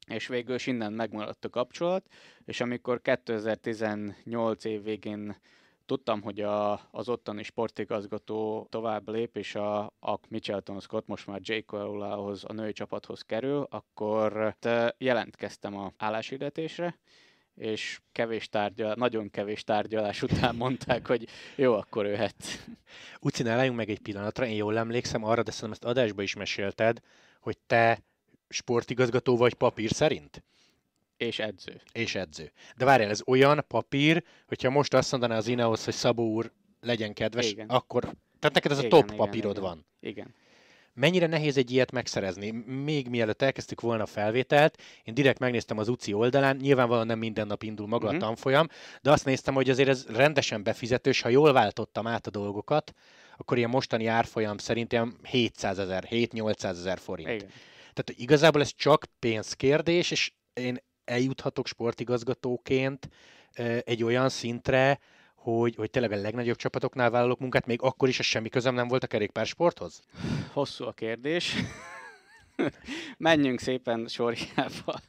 és végül is innen megmaradt a kapcsolat, és amikor 2018 év végén Tudtam, hogy a, az ottani sportigazgató tovább lép, és a, a Michelton Scott most már Jake Colához, a női csapathoz kerül, akkor jelentkeztem a álláshirdetésre, és kevés tárgyal, nagyon kevés tárgyalás után mondták, hogy jó, akkor őhet. Uci, álljunk meg egy pillanatra, én jól emlékszem arra, de szerintem ezt adásba is mesélted, hogy te sportigazgató vagy papír szerint? És edző. És edző. De várjál, ez olyan papír, hogyha most azt mondaná az Ineos, hogy Szabó úr legyen kedves, igen. akkor... Tehát neked ez igen, a top igen, papírod igen. van. Igen. Mennyire nehéz egy ilyet megszerezni? Még mielőtt elkezdtük volna a felvételt, én direkt megnéztem az UCI oldalán, nyilvánvalóan nem minden nap indul maga mm-hmm. a mhm. tanfolyam, de azt néztem, hogy azért ez rendesen befizetős, ha jól váltottam át a dolgokat, akkor ilyen mostani árfolyam szerint ilyen 700 ezer, 7-800 ezer forint. Igen. Tehát igazából ez csak pénzkérdés, és én eljuthatok sportigazgatóként egy olyan szintre, hogy, hogy tényleg a legnagyobb csapatoknál vállalok munkát, még akkor is, ez semmi közöm nem volt a kerékpársporthoz? Hosszú a kérdés. Menjünk szépen sorjába.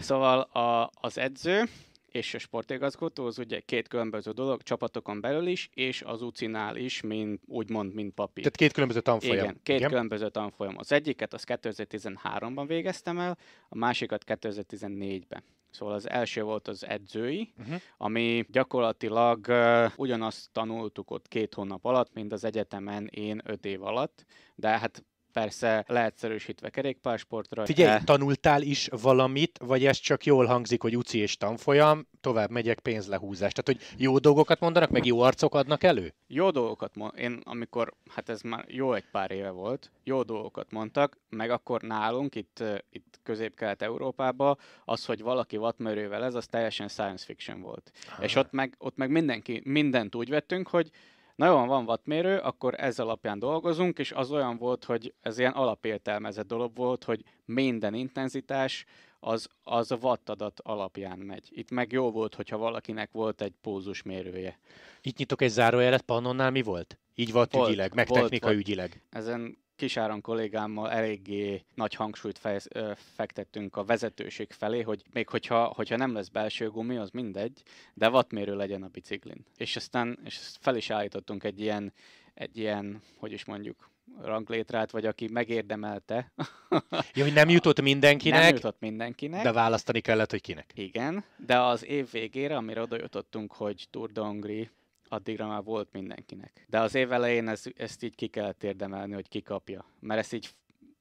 Szóval a, az edző, és a sportigazgató az ugye két különböző dolog, csapatokon belül is, és az UCI-nál is, mint, úgymond, mint papír. Tehát két különböző tanfolyam. Igen, két Igen. különböző tanfolyam. Az egyiket az 2013-ban végeztem el, a másikat 2014-ben. Szóval az első volt az edzői, uh-huh. ami gyakorlatilag uh, ugyanazt tanultuk ott két hónap alatt, mint az egyetemen én öt év alatt, de hát persze leegyszerűsítve kerékpásportra. Figyelj, de... tanultál is valamit, vagy ez csak jól hangzik, hogy uci és tanfolyam, tovább megyek pénzlehúzás. Tehát, hogy jó dolgokat mondanak, meg jó arcok adnak elő? Jó dolgokat mond. Én amikor, hát ez már jó egy pár éve volt, jó dolgokat mondtak, meg akkor nálunk, itt, itt közép-kelet-európában, az, hogy valaki vatmerővel ez, az teljesen science fiction volt. Ah. És ott meg, ott meg mindenki, mindent úgy vettünk, hogy na jó, van vattmérő, akkor ez alapján dolgozunk, és az olyan volt, hogy ez ilyen alapértelmezett dolog volt, hogy minden intenzitás az, az a wattadat alapján megy. Itt meg jó volt, hogyha valakinek volt egy pózusmérője. Itt nyitok egy zárójelet, Pannonnál mi volt? Így volt, volt ügyileg, meg volt, technika volt. ügyileg. Ezen Kisáron kollégámmal eléggé nagy hangsúlyt fejez, ö, fektettünk a vezetőség felé, hogy még hogyha, hogyha nem lesz belső gumi, az mindegy, de vatmérő legyen a biciklin. És aztán és fel is állítottunk egy ilyen, egy ilyen, hogy is mondjuk, ranglétrát, vagy aki megérdemelte. Jó, hogy nem jutott mindenkinek. Nem jutott mindenkinek. De választani kellett, hogy kinek. Igen, de az év végére, amire oda jutottunk, hogy Tour de Hongrie addigra már volt mindenkinek. De az év elején ez, ezt így ki kellett érdemelni, hogy kikapja. Mert ezt így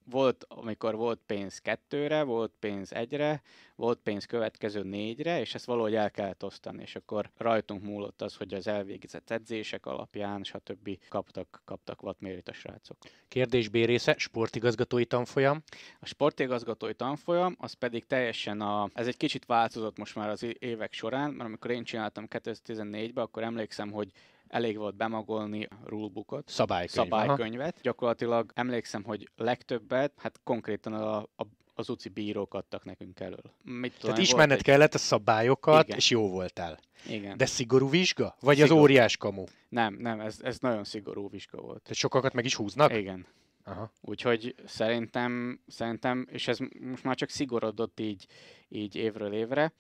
volt, amikor volt pénz kettőre, volt pénz egyre, volt pénz következő négyre, és ezt valahogy el kellett osztani, és akkor rajtunk múlott az, hogy az elvégzett edzések alapján, stb. kaptak, kaptak vatmérőt a srácok. Kérdés B része, sportigazgatói tanfolyam? A sportigazgatói tanfolyam, az pedig teljesen a, ez egy kicsit változott most már az évek során, mert amikor én csináltam 2014-ben, akkor emlékszem, hogy elég volt bemagolni rulebookot, szabálykönyv. szabálykönyvet. Aha. Gyakorlatilag emlékszem, hogy legtöbbet, hát konkrétan a, a az UCI bírók adtak nekünk elől. Mit tudom, Tehát ismerned egy... kellett a szabályokat, Igen. és jó voltál. Igen. De szigorú vizsga? Vagy szigorú. az óriás kamu? Nem, nem, ez, ez nagyon szigorú vizsga volt. Tehát sokakat meg is húznak? Igen. Aha. Úgyhogy szerintem, szerintem, és ez most már csak szigorodott így, így évről évre,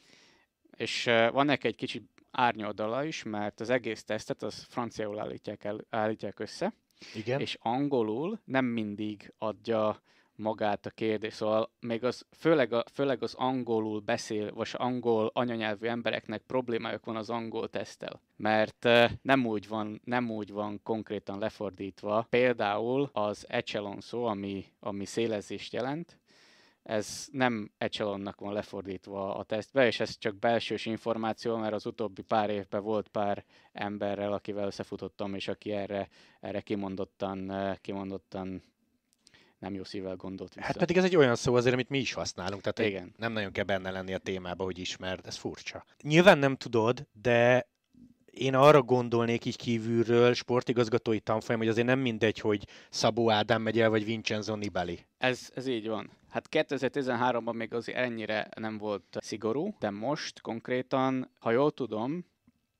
és van neki egy kicsi árnyoldala is, mert az egész tesztet az franciául állítják, el, állítják össze, Igen. és angolul nem mindig adja magát a kérdés. Szóval még az, főleg, a, főleg az angolul beszél, vagy angol anyanyelvű embereknek problémájuk van az angol tesztel. Mert nem úgy van, nem úgy van konkrétan lefordítva. Például az echelon szó, ami, ami szélezést jelent, ez nem echelonnak van lefordítva a tesztbe, és ez csak belsős információ, mert az utóbbi pár évben volt pár emberrel, akivel összefutottam, és aki erre, erre kimondottan, eh, kimondottan nem jó szívvel gondolt vissza. Hát pedig ez egy olyan szó azért, amit mi is használunk, tehát Igen. nem nagyon kell benne lenni a témába, hogy ismerd, ez furcsa. Nyilván nem tudod, de én arra gondolnék így kívülről sportigazgatói tanfolyam, hogy azért nem mindegy, hogy Szabó Ádám megy el, vagy Vincenzo Nibali. Ez, ez így van. Hát 2013-ban még azért ennyire nem volt szigorú, de most konkrétan, ha jól tudom,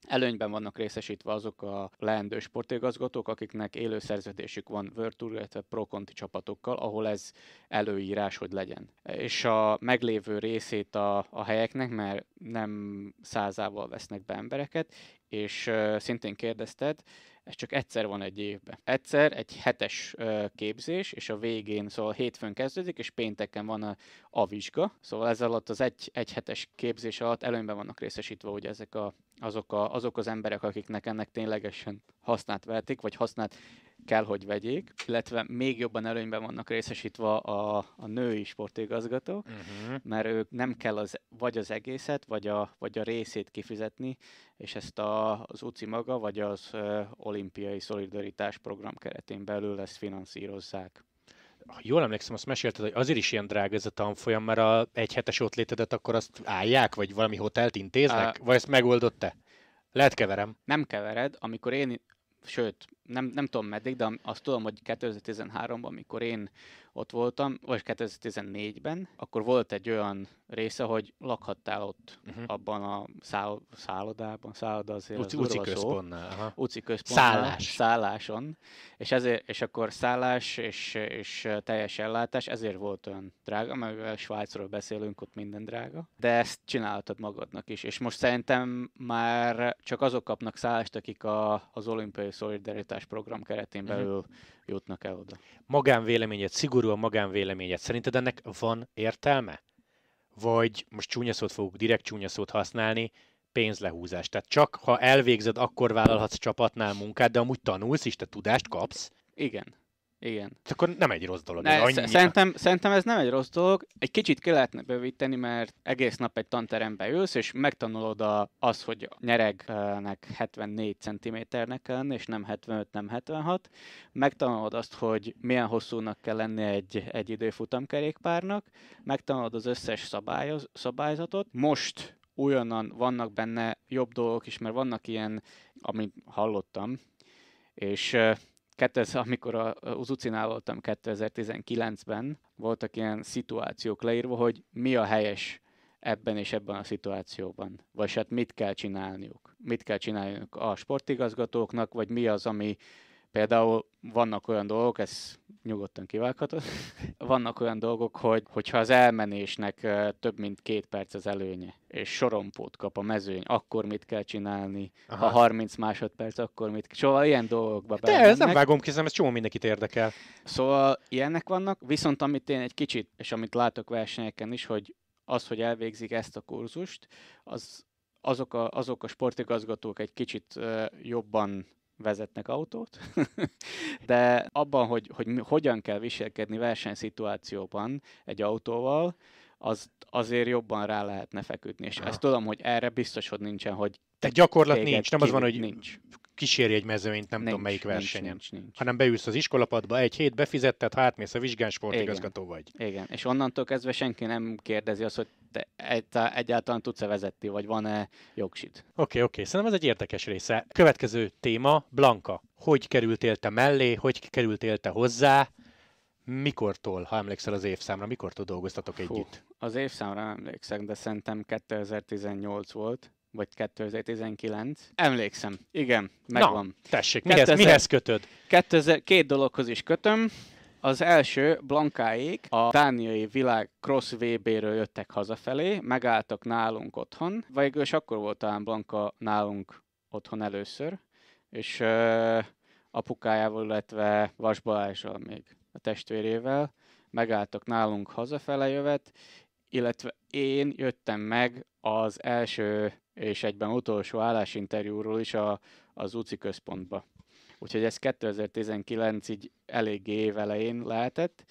Előnyben vannak részesítve azok a leendő sportigazgatók, akiknek élő szerződésük van Virtual, illetve Prokonti csapatokkal, ahol ez előírás, hogy legyen. És a meglévő részét a, a helyeknek, mert nem százával vesznek be embereket, és uh, szintén kérdezted, ez csak egyszer van egy évben. Egyszer egy hetes képzés, és a végén, szóval hétfőn kezdődik, és pénteken van a, a vizsga, szóval ez alatt az egy, egy hetes képzés alatt előnyben vannak részesítve ugye ezek a, azok, a, azok az emberek, akiknek ennek ténylegesen hasznát vehetik, vagy hasznát kell, hogy vegyék, illetve még jobban előnyben vannak részesítve a, a női sportigazgatók, uh-huh. Mhm. mert ők nem kell az, vagy az egészet, vagy a, vagy a részét kifizetni, és ezt a, az UCI maga, vagy az ö, olimpiai szolidaritás program keretén belül ezt finanszírozzák ha jól emlékszem, azt mesélted, hogy azért is ilyen drága ez a tanfolyam, mert a egy hetes ott létedet akkor azt állják, vagy valami hotelt intéznek? a... vagy ezt megoldott te? Lehet keverem. Nem kevered. Amikor én sőt, nem, nem tudom meddig, de azt tudom, hogy 2013-ban, amikor én ott voltam, vagy 2014-ben, akkor volt egy olyan része, hogy lakhattál ott uh-huh. abban a száll- szállodában, szálloda azért Uci, az Uci központnál. Aha. Uci központnál. Szállás. Szálláson. És, ezért, és akkor szállás és, és teljes ellátás, ezért volt olyan drága, mert Svájcról beszélünk, ott minden drága. De ezt csináltad magadnak is. És most szerintem már csak azok kapnak szállást, akik a, az olimpiai szolidaritás program keretén mhm. belül uh-huh jutnak el oda. Magánvéleményed, szigorúan magánvéleményed. Szerinted ennek van értelme? Vagy most csúnya szót fogok direkt csúnya szót használni, pénzlehúzás. Tehát csak ha elvégzed, akkor vállalhatsz csapatnál munkát, de amúgy tanulsz is, te tudást kapsz. Igen. Igen. És akkor nem egy rossz dolog. Ne, ez szerintem, szerintem ez nem egy rossz dolog. Egy kicsit ki lehetne bővíteni, mert egész nap egy tanterembe ülsz, és megtanulod a, az, hogy nyeregnek 74 cm-nek kell lenni, és nem 75, nem 76. Megtanulod azt, hogy milyen hosszúnak kell lenni egy, egy kerékpárnak. Megtanulod az összes szabályoz, szabályzatot. Most újonnan vannak benne jobb dolgok is, mert vannak ilyen, amit hallottam, és 2000, amikor a, az ucinál voltam 2019-ben, voltak ilyen szituációk leírva, hogy mi a helyes ebben és ebben a szituációban? Vagy hát mit kell csinálniuk? Mit kell csinálniuk a sportigazgatóknak, vagy mi az, ami Például vannak olyan dolgok, ez nyugodtan kivághatod, vannak olyan dolgok, hogy hogyha az elmenésnek több mint két perc az előnye, és sorompót kap a mezőny, akkor mit kell csinálni, Aha. ha 30 másodperc, akkor mit Szóval ilyen dolgokba De ez nem vágom ki, ez csomó mindenkit érdekel. Szóval ilyenek vannak, viszont amit én egy kicsit, és amit látok versenyeken is, hogy az, hogy elvégzik ezt a kurzust, az azok a, azok a sportigazgatók egy kicsit uh, jobban vezetnek autót, de abban, hogy, hogy hogyan kell viselkedni versenyszituációban egy autóval, az azért jobban rá lehetne feküdni. És Aha. ezt tudom, hogy erre biztos, hogy nincsen, hogy te gyakorlat nincs, nem az van, hogy nincs kísérj egy mezőnyt, nem nincs, tudom melyik versenyen. Nincs, nincs, nincs. Hanem beülsz az iskolapadba, egy hét befizetted, ha átmész a vizsgán sportigazgató Igen. vagy. Igen, és onnantól kezdve senki nem kérdezi azt, hogy te egyáltalán tudsz-e vezetni, vagy van-e jogsid. Oké, okay, oké, okay. szerintem ez egy érdekes része. Következő téma, Blanka. Hogy kerültél te mellé, hogy kerültél te hozzá, mikortól, ha emlékszel az évszámra, mikortól dolgoztatok Fú, együtt? Az évszámra emlékszem, de szerintem 2018 volt vagy 2019. Emlékszem, igen, megvan. Na, tessék, 2000, mihez, kötöd? 2000, két dologhoz is kötöm. Az első, Blankáék a dániai világ cross VB-ről jöttek hazafelé, megálltak nálunk otthon, Vagy és akkor volt talán Blanka nálunk otthon először, és ö, apukájával, illetve Vas Balázsral még a testvérével megálltak nálunk hazafele jövet, illetve én jöttem meg az első és egyben utolsó állásinterjúról is a, az UCI központba. Úgyhogy ez 2019 így eléggé évelején lehetett,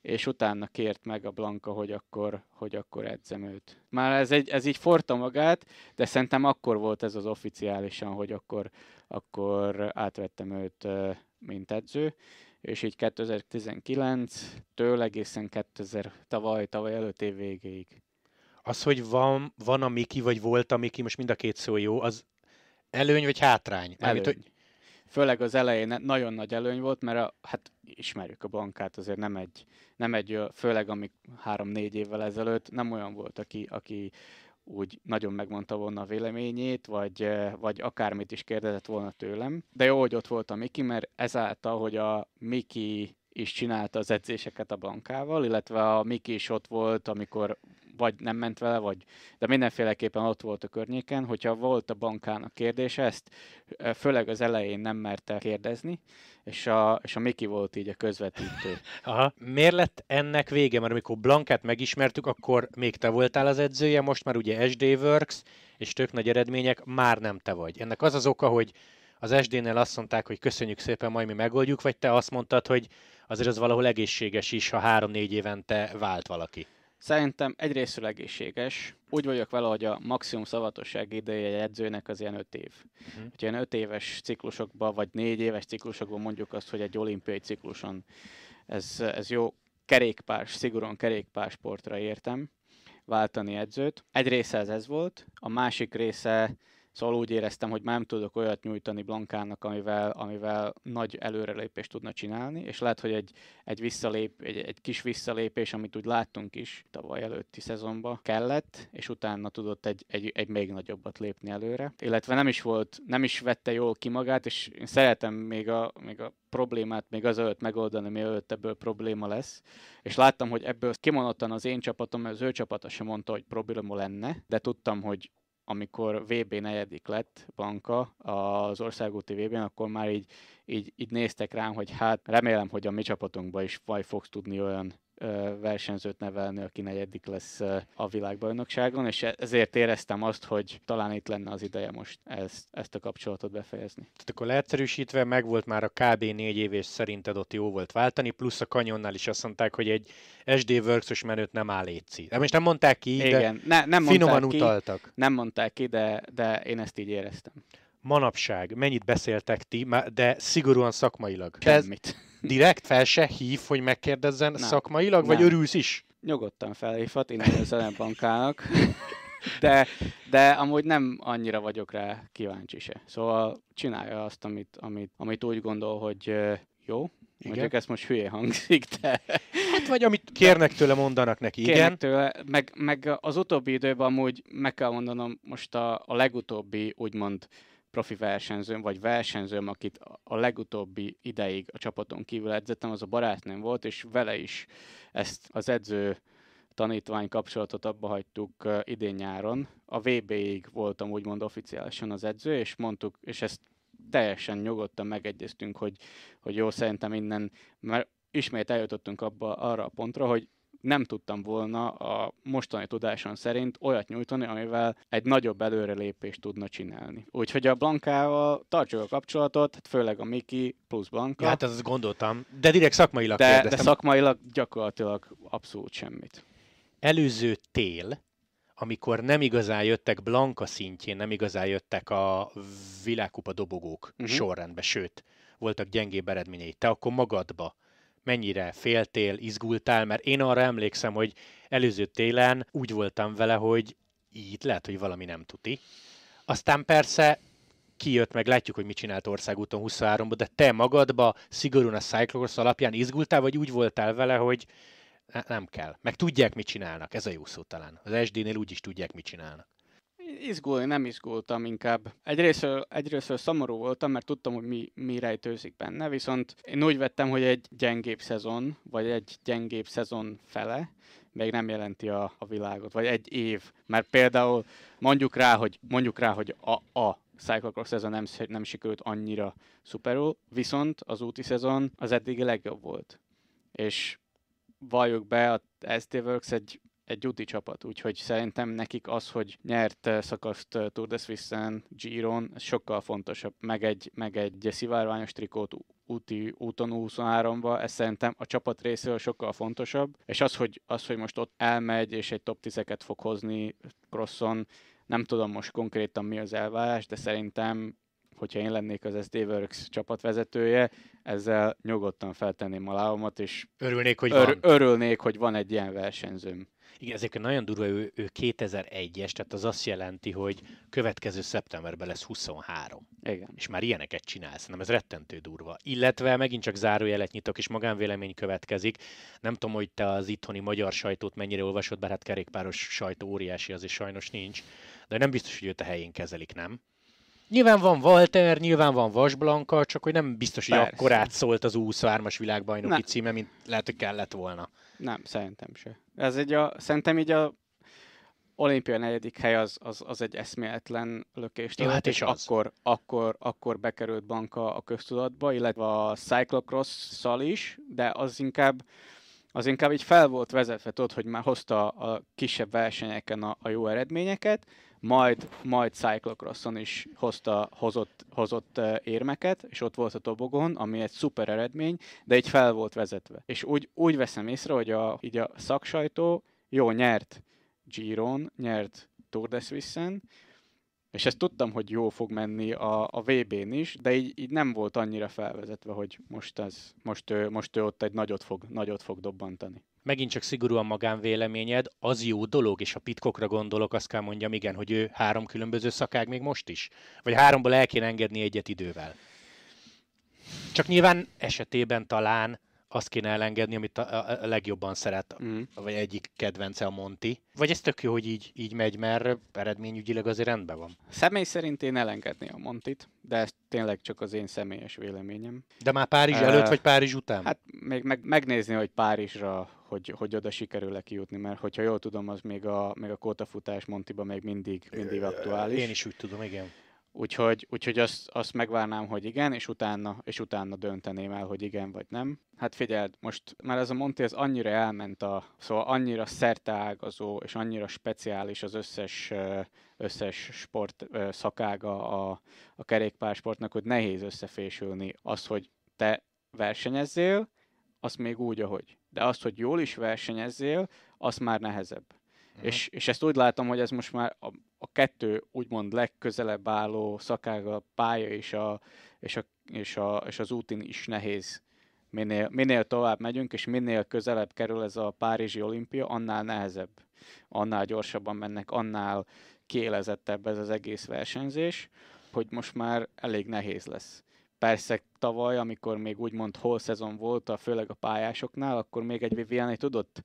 és utána kért meg a Blanka, hogy akkor, hogy akkor edzem őt. Már ez, egy, ez így forta magát, de szerintem akkor volt ez az oficiálisan, hogy akkor, akkor átvettem őt, mint edző, és így 2019-től egészen 2000 tavaly, tavaly előtt év végéig az, hogy van, van a Miki, vagy volt a Miki, most mind a két szó jó, az előny vagy hátrány? Előny. Mármit, Hogy... Főleg az elején nagyon nagy előny volt, mert a, hát ismerjük a bankát, azért nem egy, nem egy főleg amik három-négy évvel ezelőtt nem olyan volt, aki, aki úgy nagyon megmondta volna a véleményét, vagy, vagy akármit is kérdezett volna tőlem. De jó, hogy ott volt a Miki, mert ezáltal, hogy a Miki is csinálta az edzéseket a bankával, illetve a Miki is ott volt, amikor vagy nem ment vele, vagy, de mindenféleképpen ott volt a környéken, hogyha volt a bankának kérdése, ezt főleg az elején nem merte kérdezni, és a, és a Miki volt így a közvetítő. Aha. Miért lett ennek vége? Mert amikor Blankát megismertük, akkor még te voltál az edzője, most már ugye SD Works, és tök nagy eredmények, már nem te vagy. Ennek az az oka, hogy az SD-nél azt mondták, hogy köszönjük szépen, majd mi megoldjuk, vagy te azt mondtad, hogy azért az valahol egészséges is, ha három-négy évente vált valaki? Szerintem egyrésztről egészséges. Úgy vagyok vele, hogy a maximum szavatosság ideje egy edzőnek az ilyen 5 év. Uh-huh. ilyen 5 éves ciklusokban, vagy 4 éves ciklusokban mondjuk azt, hogy egy olimpiai cikluson ez, ez jó kerékpár, szigorúan kerékpár sportra értem, váltani edzőt. Egy része ez, ez volt, a másik része Szóval úgy éreztem, hogy már nem tudok olyat nyújtani Blankának, amivel, amivel nagy előrelépést tudna csinálni, és lehet, hogy egy, egy, visszalép, egy, egy kis visszalépés, amit úgy láttunk is tavaly előtti szezonban kellett, és utána tudott egy, egy, egy még nagyobbat lépni előre. Illetve nem is volt, nem is vette jól ki magát, és én szeretem még a, még a problémát még az előtt megoldani, mielőtt ebből probléma lesz. És láttam, hogy ebből kimondottan az én csapatom, az ő csapata sem mondta, hogy probléma lenne, de tudtam, hogy amikor VB negyedik lett Blanka az országúti VB-n, akkor már így, így, így néztek rám, hogy hát remélem, hogy a mi csapatunkban is vaj fogsz tudni olyan versenyzőt nevelni, aki negyedik lesz a világbajnokságon, és e- ezért éreztem azt, hogy talán itt lenne az ideje most ezt, ezt a kapcsolatot befejezni. Tehát akkor leegyszerűsítve volt már a KB négy év, és szerinted ott jó volt váltani, plusz a kanyonnál is azt mondták, hogy egy SD works menőt nem áll létszik. De most nem mondták ki, de Igen, ne, nem finoman ki, utaltak. Nem mondták ki, de, de én ezt így éreztem manapság mennyit beszéltek ti, de szigorúan szakmailag? Semmit direkt fel se hív, hogy megkérdezzen nem. szakmailag, vagy örülsz is? Nyugodtan felhívhat, én az bankának. De, de amúgy nem annyira vagyok rá kíváncsi se. Szóval csinálja azt, amit, amit, amit úgy gondol, hogy jó, igen. Mondjuk ez most hülye hangzik, de... Hát vagy amit kérnek tőle, mondanak neki, kérnek igen. tőle, meg, meg az utóbbi időben amúgy meg kell mondanom, most a, a legutóbbi úgymond profi versenyzőm, vagy versenyzőm, akit a legutóbbi ideig a csapaton kívül edzettem, az a barátnőm volt, és vele is ezt az edző tanítvány kapcsolatot abba hagytuk idén nyáron. A VB-ig voltam úgymond oficiálisan az edző, és mondtuk, és ezt teljesen nyugodtan megegyeztünk, hogy, hogy jó, szerintem innen, mert ismét eljutottunk abba, arra a pontra, hogy nem tudtam volna a mostani tudásom szerint olyat nyújtani, amivel egy nagyobb előrelépést tudna csinálni. Úgyhogy a Blankával tartsuk a kapcsolatot, hát főleg a Miki plusz Blanka. Ja, hát ezt gondoltam, de direkt szakmailag de, kérdeztem. De szakmailag gyakorlatilag abszolút semmit. Előző tél, amikor nem igazán jöttek Blanka szintjén, nem igazán jöttek a világkupa dobogók uh-huh. sorrendbe, sőt, voltak gyengébb eredményei. Te akkor magadba mennyire féltél, izgultál, mert én arra emlékszem, hogy előző télen úgy voltam vele, hogy itt lehet, hogy valami nem tuti. Aztán persze kijött, meg látjuk, hogy mit csinált országúton 23-ban, de te magadba szigorúan a Cyclocross alapján izgultál, vagy úgy voltál vele, hogy nem kell. Meg tudják, mit csinálnak. Ez a jó szó talán. Az SD-nél úgy is tudják, mit csinálnak izgulni nem izgultam inkább. Egyrésztről, egyrésztről szomorú voltam, mert tudtam, hogy mi, mi rejtőzik benne, viszont én úgy vettem, hogy egy gyengébb szezon, vagy egy gyengébb szezon fele, még nem jelenti a, a világot, vagy egy év. Mert például mondjuk rá, hogy, mondjuk rá, hogy a, a Cyclocross szezon nem, nem sikerült annyira szuperul, viszont az úti szezon az eddig legjobb volt. És valljuk be, a ST Works egy egy úti csapat, úgyhogy szerintem nekik az, hogy nyert eh, szakaszt eh, Tour de Suisse-en, Giron, ez sokkal fontosabb, meg egy, meg egy szivárványos trikót úti úton 23-ba, ez szerintem a csapat részéről sokkal fontosabb, és az, hogy, az, hogy most ott elmegy és egy top 10-eket fog hozni crosson, nem tudom most konkrétan mi az elvárás, de szerintem hogyha én lennék az SD Works csapatvezetője, ezzel nyugodtan feltenném a lábamat, és örülnék, hogy, ör- van. örülnék, hogy van egy ilyen versenyzőm. Igen, ez egyébként nagyon durva, ő, ő 2001-es, tehát az azt jelenti, hogy következő szeptemberben lesz 23. Igen. És már ilyeneket csinálsz, nem ez rettentő durva. Illetve megint csak zárójelet nyitok, és magánvélemény következik. Nem tudom, hogy te az itthoni magyar sajtót mennyire olvasod, bár hát kerékpáros sajtó óriási, azért sajnos nincs. De nem biztos, hogy őt a helyén kezelik, nem? Nyilván van Walter, nyilván van Vasblanka, csak hogy nem biztos, hogy akkor akkorát szólt az 23-as világbajnoki nem. címe, mint lehet, hogy kellett volna. Nem, szerintem se. Ez egy a, szerintem így a olimpia negyedik hely az, az, az egy eszméletlen lökést Jó, hát és az. akkor, akkor, akkor bekerült Blanka a köztudatba, illetve a cyclocross-szal is, de az inkább az inkább így fel volt vezetve, tudod, hogy már hozta a kisebb versenyeken a, a jó eredményeket, majd, majd Cyclocrosson is hozta, hozott, hozott érmeket, és ott volt a tobogon, ami egy szuper eredmény, de így fel volt vezetve. És úgy, úgy veszem észre, hogy a, így a szaksajtó jó, nyert Giron, nyert Tour de Suisse-en, és ezt tudtam, hogy jó fog menni a, a VB-n is, de így, így nem volt annyira felvezetve, hogy most, ez, most, ő, most ő ott egy nagyot fog, nagyot fog dobbantani. Megint csak szigorúan magánvéleményed, az jó dolog, és a pitkokra gondolok, azt kell mondjam, igen, hogy ő három különböző szakág még most is. Vagy háromból el kéne engedni egyet idővel. Csak nyilván esetében talán azt kéne elengedni, amit a, a legjobban szeret, mm. vagy egyik kedvence a Monti. Vagy ez tök jó, hogy így, így megy, mert eredményügyileg azért rendben van. Személy szerint én elengedni a Montit, de ez tényleg csak az én személyes véleményem. De már Párizs uh, előtt, vagy Párizs után? Hát még meg, megnézni, hogy Párizsra hogy, hogy oda sikerül-e kijutni, mert hogyha jól tudom, az még a, még a kótafutás Montiba még mindig, mindig aktuális. Én is úgy tudom, igen. Úgyhogy, úgyhogy azt, azt megvárnám, hogy igen, és utána, és utána dönteném el, hogy igen vagy nem. Hát figyeld, most már ez a Monti ez annyira elment a, szóval annyira szerteágazó és annyira speciális az összes, összes sport szakága a, a kerékpársportnak, hogy nehéz összefésülni az, hogy te versenyezzél, az még úgy, ahogy. De azt, hogy jól is versenyezzél, az már nehezebb. Uh-huh. És, és ezt úgy látom, hogy ez most már a, a kettő úgymond legközelebb álló szakág a pálya és, a, és, a, és, a, és az útin is nehéz. Minél, minél tovább megyünk, és minél közelebb kerül ez a Párizsi olimpia, annál nehezebb, annál gyorsabban mennek, annál kélezettebb ez az egész versenyzés, hogy most már elég nehéz lesz. Persze tavaly, amikor még úgymond hol szezon volt, a, főleg a pályásoknál, akkor még egy Viviani tudott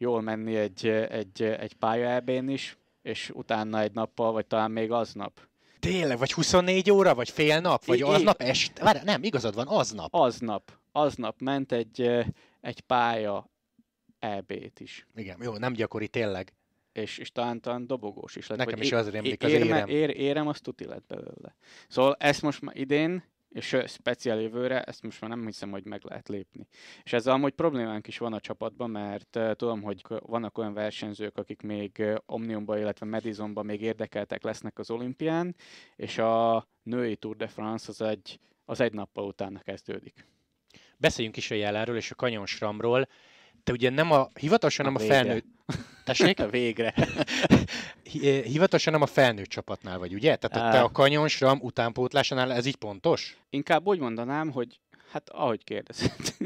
jól menni egy, egy, egy pálya is, és utána egy nappal, vagy talán még aznap. Tényleg? Vagy 24 óra? Vagy fél nap? Vagy aznap este? Várj, nem, igazad van, aznap. Aznap. Aznap ment egy, egy pálya EB-t is. Igen, jó, nem gyakori tényleg. És, és talán, talán dobogós is lett. Nekem is az rémlik az érem. Ér, érem, azt tuti lett belőle. Szóval ezt most már idén és speciál jövőre ezt most már nem hiszem, hogy meg lehet lépni. És ez amúgy problémánk is van a csapatban, mert tudom, hogy vannak olyan versenyzők, akik még Omniumban, illetve Medizonban még érdekeltek lesznek az olimpián, és a női Tour de France az egy, az egy nappal utána kezdődik. Beszéljünk is a jeláról és a kanyonsramról, Sramról. Te ugye nem a, hivatalosan hanem a, a felnőtt... Tessék? Végre. Eh, hivatalosan nem a felnőtt csapatnál vagy, ugye? Tehát a te a kanyonsram utánpótlásánál ez így pontos? Inkább úgy mondanám, hogy hát ahogy kérdezett.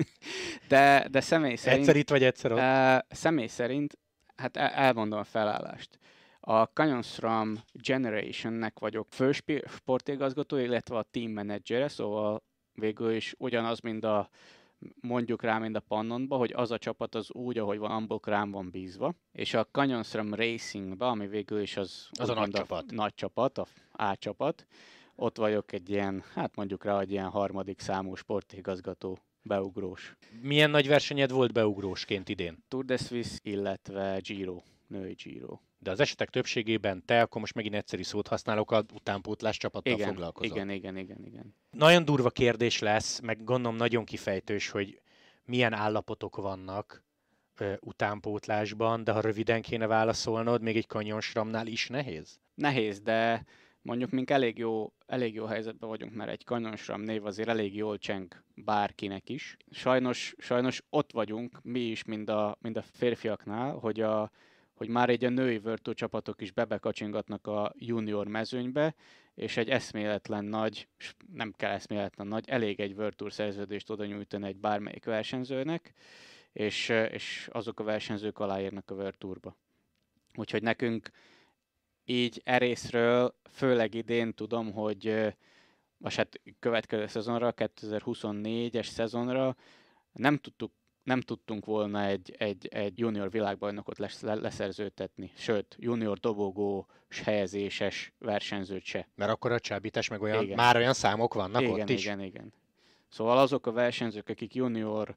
de, de személy szerint... Egyszer itt vagy egyszer ott? Uh, személy szerint, hát el, elmondom a felállást. A Kanyonsram Generationnek vagyok fő sportigazgató, illetve a team manager, szóval végül is ugyanaz, mint a mondjuk rá, mint a Pannonba, hogy az a csapat az úgy, ahogy van, Ambok rám van bízva, és a Canyonstrom Racingba, ami végül is az, az a nagy csapat. A nagy csapat, a A csapat, ott vagyok egy ilyen, hát mondjuk rá, egy ilyen harmadik számú sportigazgató beugrós. Milyen nagy versenyed volt beugrósként idén? Tour de Suisse, illetve Giro, női Giro de az esetek többségében te, akkor most megint egyszerű szót használok, a utánpótlás csapattal igen, foglalkozol. Igen, igen, igen, igen. Nagyon durva kérdés lesz, meg gondolom nagyon kifejtős, hogy milyen állapotok vannak ö, utánpótlásban, de ha röviden kéne válaszolnod, még egy kanyonsramnál is nehéz? Nehéz, de mondjuk mink elég jó, elég jó helyzetben vagyunk, mert egy kanyonsram név azért elég jól cseng bárkinek is. Sajnos, sajnos ott vagyunk, mi is, mind a, mind a férfiaknál, hogy a hogy már egy a női vörtő csapatok is bebekacsingatnak a junior mezőnybe, és egy eszméletlen nagy, nem kell eszméletlen nagy, elég egy vörtúr szerződést oda nyújtani egy bármelyik versenyzőnek, és, és azok a versenyzők aláírnak a vörtúrba. Úgyhogy nekünk így erészről, főleg idén tudom, hogy most hát következő szezonra, 2024-es szezonra nem tudtuk nem tudtunk volna egy, egy, egy junior világbajnokot lesz, leszerzőtetni, sőt, junior dobogó helyezéses versenyzőt se. Mert akkor a csábítás meg olyan, igen. már olyan számok vannak igen, ott is. Igen, igen. Szóval azok a versenyzők, akik junior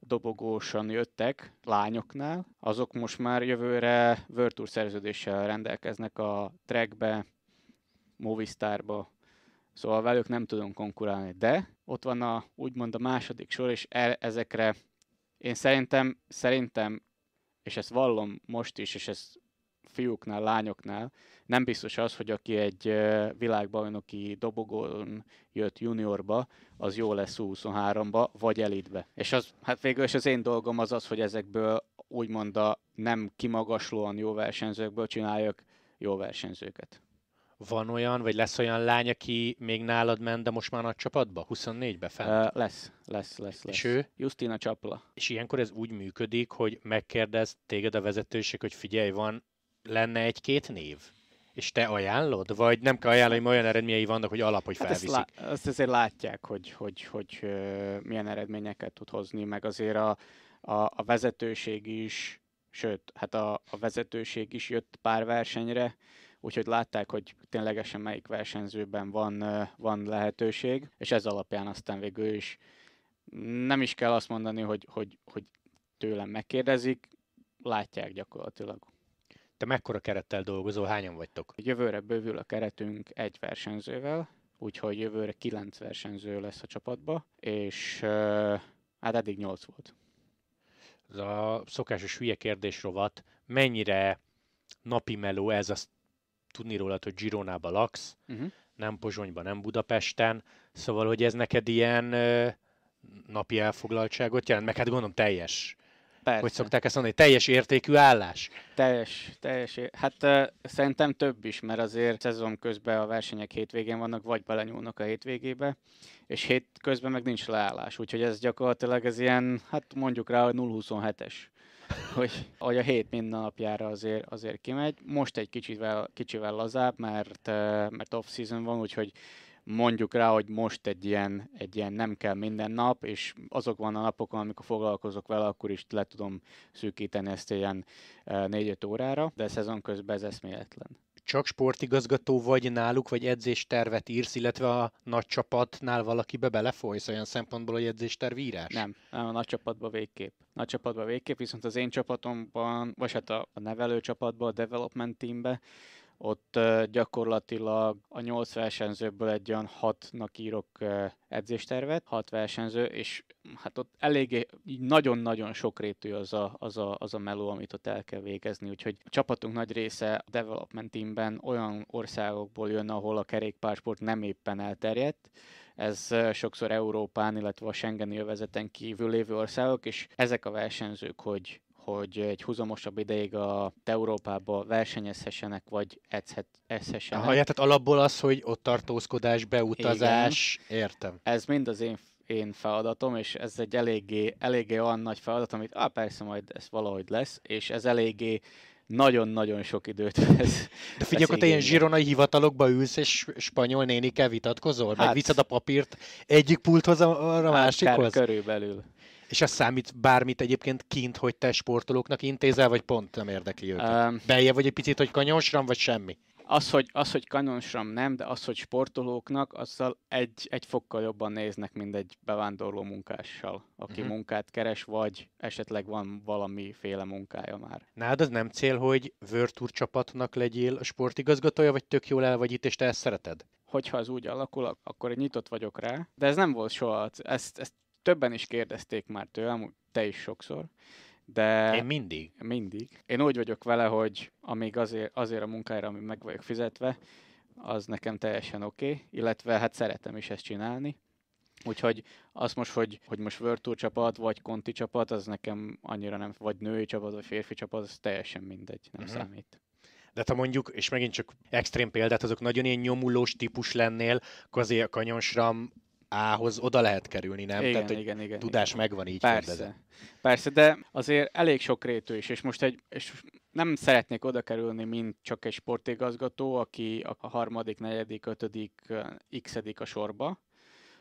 dobogósan jöttek lányoknál, azok most már jövőre World Tour szerződéssel rendelkeznek a trackbe, Movistarba, szóval velük nem tudunk konkurálni. De ott van a úgymond a második sor, és el, ezekre én szerintem, szerintem, és ezt vallom most is, és ez fiúknál, lányoknál, nem biztos az, hogy aki egy világbajnoki dobogón jött juniorba, az jó lesz 23-ba, vagy elitbe. És az, hát végül is az én dolgom az az, hogy ezekből úgymond a nem kimagaslóan jó versenyzőkből csináljak jó versenyzőket van olyan, vagy lesz olyan lány, aki még nálad ment, de most már nagy csapatba? 24-be fent? Uh, lesz, lesz, lesz, lesz. ő? Justina Csapla. És ilyenkor ez úgy működik, hogy megkérdez téged a vezetőség, hogy figyelj, van, lenne egy-két név? És te ajánlod? Vagy nem kell ajánlani, hogy olyan eredményei vannak, hogy alap, hogy felviszik? Hát ezt, lá- ezt azért látják, hogy, hogy, hogy, hogy milyen eredményeket tud hozni, meg azért a, a, a vezetőség is, sőt, hát a, a vezetőség is jött pár versenyre, úgyhogy látták, hogy ténylegesen melyik versenyzőben van, van lehetőség, és ez alapján aztán végül is nem is kell azt mondani, hogy, hogy, hogy tőlem megkérdezik, látják gyakorlatilag. Te mekkora kerettel dolgozol, hányan vagytok? Jövőre bővül a keretünk egy versenyzővel, úgyhogy jövőre kilenc versenyző lesz a csapatba, és hát eddig nyolc volt. Ez a szokásos hülye kérdés rovat, mennyire napi meló ez a tudni rólad, hogy Gironába laksz, uh-huh. nem Pozsonyban, nem Budapesten, szóval, hogy ez neked ilyen ö, napi elfoglaltságot jelent, meg hát gondolom teljes. Persze. Hogy szokták ezt mondani, teljes értékű állás? Teljes, teljes. Hát uh, szerintem több is, mert azért szezon közben a versenyek hétvégén vannak, vagy belenyúlnak a hétvégébe, és hét közben meg nincs leállás, úgyhogy ez gyakorlatilag ez ilyen, hát mondjuk rá, 0-27-es hogy, hogy a hét napjára azért, azért kimegy. Most egy kicsivel, kicsivel lazább, mert, mert off-season van, úgyhogy mondjuk rá, hogy most egy ilyen, egy ilyen nem kell minden nap, és azok van a napokon, amikor foglalkozok vele, akkor is le tudom szűkíteni ezt ilyen 4-5 órára, de szezon közben ez eszméletlen csak sportigazgató vagy náluk, vagy edzéstervet írsz, illetve a nagy csapatnál valakibe belefolysz olyan szempontból, hogy edzésterv írás? Nem, nem a nagy csapatban végképp. Nagy csapatban végképp, viszont az én csapatomban, vagy hát a, a nevelő csapatban, a development teambe ott gyakorlatilag a nyolc versenyzőből egy olyan hatnak írok edzéstervet, hat versenyző, és mm, hát ott eléggé nagyon-nagyon sokrétű az a, az, a, az a meló, amit ott el kell végezni, úgyhogy a csapatunk nagy része a development teamben olyan országokból jön, ahol a kerékpársport nem éppen elterjedt, ez sokszor Európán, illetve a Schengeni övezeten kívül lévő országok, és ezek a versenyzők, hogy hogy egy húzamosabb ideig a Európába versenyezhessenek, vagy edzhet, edzhessenek. Aha, tehát alapból az, hogy ott tartózkodás, beutazás, Igen. értem. Ez mind az én én feladatom, és ez egy eléggé, eléggé olyan nagy feladat, amit ah, persze majd ez valahogy lesz, és ez eléggé nagyon-nagyon sok időt vesz. De figyelj, akkor te ilyen zsironai hivatalokba ülsz, és spanyol nénikkel vitatkozol? Hát, viszed a papírt egyik pulthoz, a, a hát, másikhoz? Kár, körülbelül. És az számít bármit egyébként kint, hogy te sportolóknak intézel, vagy pont nem érdekli őket? Um, Belje vagy egy picit, hogy kanyonsram, vagy semmi? Az, hogy, az, hogy kanyonsram nem, de az, hogy sportolóknak, azzal egy, egy fokkal jobban néznek, mint egy bevándorló munkással, aki uh-huh. munkát keres, vagy esetleg van valamiféle munkája már. Nálad az nem cél, hogy Virtur csapatnak legyél a sportigazgatója, vagy tök jól el vagy itt, és te ezt szereted? hogyha az úgy alakul, akkor nyitott vagyok rá. De ez nem volt soha, ezt, ezt többen is kérdezték már tőlem, te is sokszor, de... Én mindig. Mindig. Én úgy vagyok vele, hogy amíg azért, azért a munkára, ami meg vagyok fizetve, az nekem teljesen oké, okay, illetve hát szeretem is ezt csinálni. Úgyhogy azt most, hogy, hogy most Virtu csapat, vagy Konti csapat, az nekem annyira nem, vagy női csapat, vagy férfi csapat, az teljesen mindegy, nem uh-huh. számít. De ha mondjuk, és megint csak extrém példát, azok nagyon ilyen nyomulós típus lennél, akkor azért a kanyonsram a-hoz oda lehet kerülni, nem? Igen, Tehát, hogy igen, igen, tudás igen. megvan így Persze. Persze, de azért elég sok rétű is, és most egy, és nem szeretnék oda kerülni, mint csak egy sportigazgató, aki a harmadik, negyedik, ötödik, x a sorba,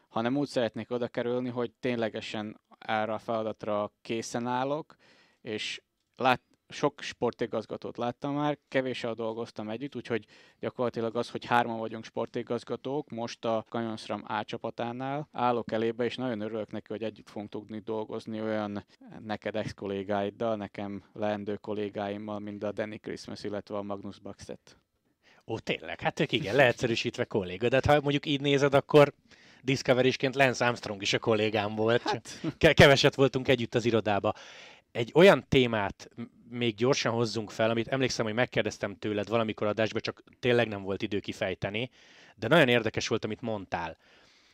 hanem úgy szeretnék oda kerülni, hogy ténylegesen erre a feladatra készen állok, és lát, sok sportigazgatót láttam már, kevéssel dolgoztam együtt, úgyhogy gyakorlatilag az, hogy hárman vagyunk sportigazgatók, most a Kanyonszram A csapatánál állok elébe, és nagyon örülök neki, hogy együtt fogunk tudni dolgozni olyan neked ex kollégáiddal, nekem leendő kollégáimmal, mint a Danny Christmas, illetve a Magnus Baxet. Ó, tényleg, hát ők igen, leegyszerűsítve kolléga, de hát, ha mondjuk így nézed, akkor discovery Lance Armstrong is a kollégám volt. Hát. Keveset voltunk együtt az irodába. Egy olyan témát még gyorsan hozzunk fel, amit emlékszem, hogy megkérdeztem tőled valamikor adásban, csak tényleg nem volt idő kifejteni, de nagyon érdekes volt, amit mondtál,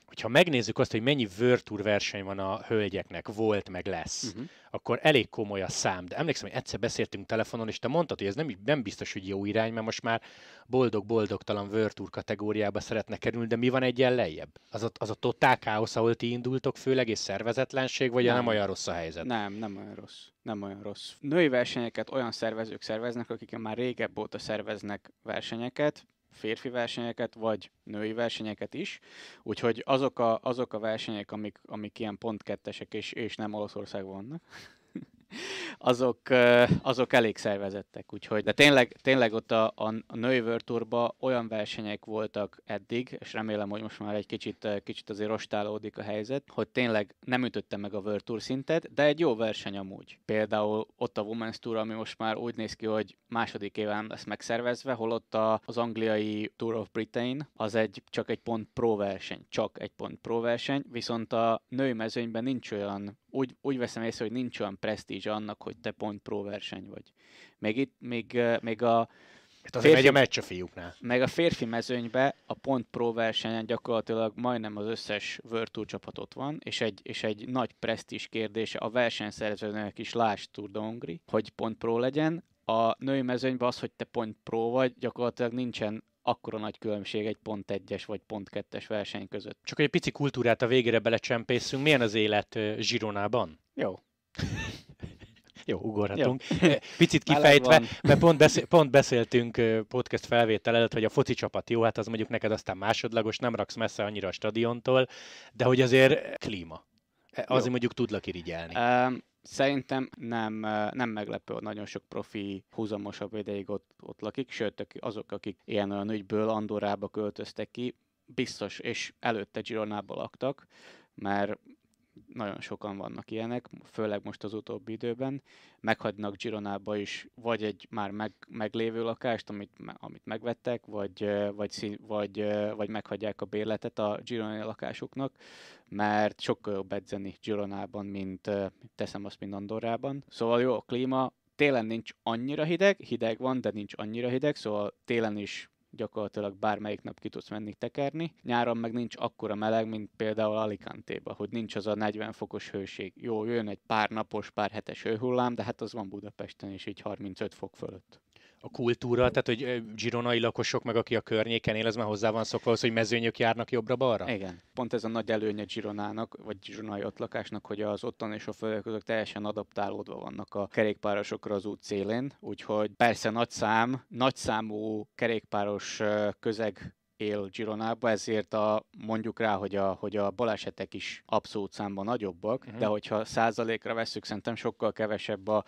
hogyha megnézzük azt, hogy mennyi vörtúr verseny van a hölgyeknek, volt, meg lesz, uh-huh. akkor elég komoly a szám. De emlékszem, hogy egyszer beszéltünk telefonon, és te mondtad, hogy ez nem, nem biztos, hogy jó irány, mert most már boldog-boldogtalan vörtúr kategóriába szeretne kerülni, de mi van egyen lejjebb? Az a, az a totál káosz, ahol ti indultok, főleg és szervezetlenség, vagy nem. nem olyan rossz a helyzet? Nem, nem olyan rossz. Nem olyan rossz. Női versenyeket olyan szervezők szerveznek, akik már régebb óta szerveznek versenyeket, férfi versenyeket, vagy női versenyeket is. Úgyhogy azok a, azok a versenyek, amik, amik ilyen pontkettesek és, és nem Olaszországban vannak, azok, azok elég szervezettek, úgyhogy, de tényleg, tényleg ott a, a női vörtúrban olyan versenyek voltak eddig, és remélem, hogy most már egy kicsit, kicsit azért rostálódik a helyzet, hogy tényleg nem ütötte meg a vörtúr szintet, de egy jó verseny amúgy. Például ott a Women's Tour, ami most már úgy néz ki, hogy második éven lesz megszervezve, holott a, az angliai Tour of Britain az egy csak egy pont pro verseny, csak egy pont pro verseny, viszont a női mezőnyben nincs olyan úgy, úgy veszem észre, hogy nincs olyan presztízs annak, hogy te pont pro verseny vagy. Még itt, még, még a Hát férfi, megy a meccs a fiúknál. Meg a férfi mezőnybe a pont pro versenyen gyakorlatilag majdnem az összes World Tour csapat ott van, és egy, és egy nagy presztízs kérdése a versenyszerzőnek is, lásd Tour de Hongri, hogy pont pro legyen. A női mezőnyben az, hogy te pont pro vagy, gyakorlatilag nincsen akkora nagy különbség egy pont egyes vagy pont kettes verseny között. Csak egy pici kultúrát a végére belecsempészünk. Milyen az élet Zsironában? Jó. Jó, ugorhatunk. Jó. Picit kifejtve, mert pont, beszé- pont beszéltünk podcast felvétel előtt, hogy a foci csapat jó, hát az mondjuk neked aztán másodlagos, nem raksz messze annyira a stadiontól, de hogy azért klíma. Azért Jó. mondjuk tudlak irigyelni. Um, Szerintem nem, nem meglepő, hogy nagyon sok profi húzamosabb ideig ott, ott lakik, sőt azok, akik ilyen olyan ügyből Andorába költöztek ki, biztos, és előtte Gironába laktak, mert nagyon sokan vannak ilyenek, főleg most az utóbbi időben, meghagynak Gironába is vagy egy már meg, meglévő lakást, amit, amit megvettek, vagy, vagy, vagy, vagy meghagyják a bérletet a Gironai lakásuknak, mert sokkal jobb edzeni Gironában, mint teszem azt, mint Andorrában. Szóval jó, a klíma télen nincs annyira hideg, hideg van, de nincs annyira hideg, szóval télen is gyakorlatilag bármelyik nap ki tudsz menni tekerni. Nyáron meg nincs akkora meleg, mint például Alicante-ba, hogy nincs az a 40 fokos hőség. Jó, jön egy pár napos, pár hetes hőhullám, de hát az van Budapesten is így 35 fok fölött a kultúra, tehát hogy gironai lakosok, meg aki a környéken él, az már hozzá van szokva az, hogy mezőnyök járnak jobbra-balra? Igen. Pont ez a nagy előnye Gironának, vagy Gironai ott lakásnak, hogy az ottani sofőrök azok teljesen adaptálódva vannak a kerékpárosokra az út szélén, úgyhogy persze nagy szám, nagy számú kerékpáros közeg él Gironába, ezért a, mondjuk rá, hogy a, hogy a balesetek is abszolút számban nagyobbak, uh-huh. de hogyha százalékra veszük, szerintem sokkal kevesebb a,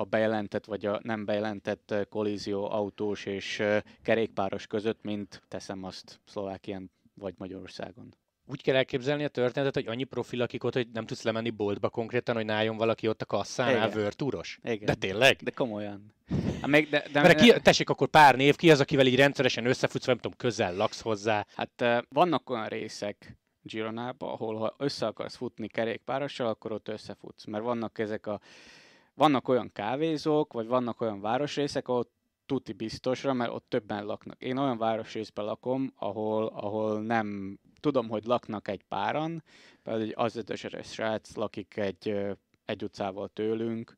a bejelentett vagy a nem bejelentett kollízió autós és kerékpáros között, mint teszem azt Szlovákián vagy Magyarországon úgy kell elképzelni a történetet, hogy annyi profil, akik ott, hogy nem tudsz lemenni boltba konkrétan, hogy álljon valaki ott a kasszánál Igen. vörtúros. De tényleg? De komolyan. Hát még, de, de, Mert ki, tessék akkor pár név, ki az, akivel így rendszeresen összefutsz, vagy nem tudom, közel laksz hozzá. Hát vannak olyan részek, Gironába, ahol ha össze akarsz futni kerékpárossal, akkor ott összefutsz. Mert vannak ezek a vannak olyan kávézók, vagy vannak olyan városrészek, ahol tuti biztosra, mert ott többen laknak. Én olyan városrészben lakom, ahol, ahol nem tudom, hogy laknak egy páran, például egy az ötösös srác lakik egy, egy utcával tőlünk,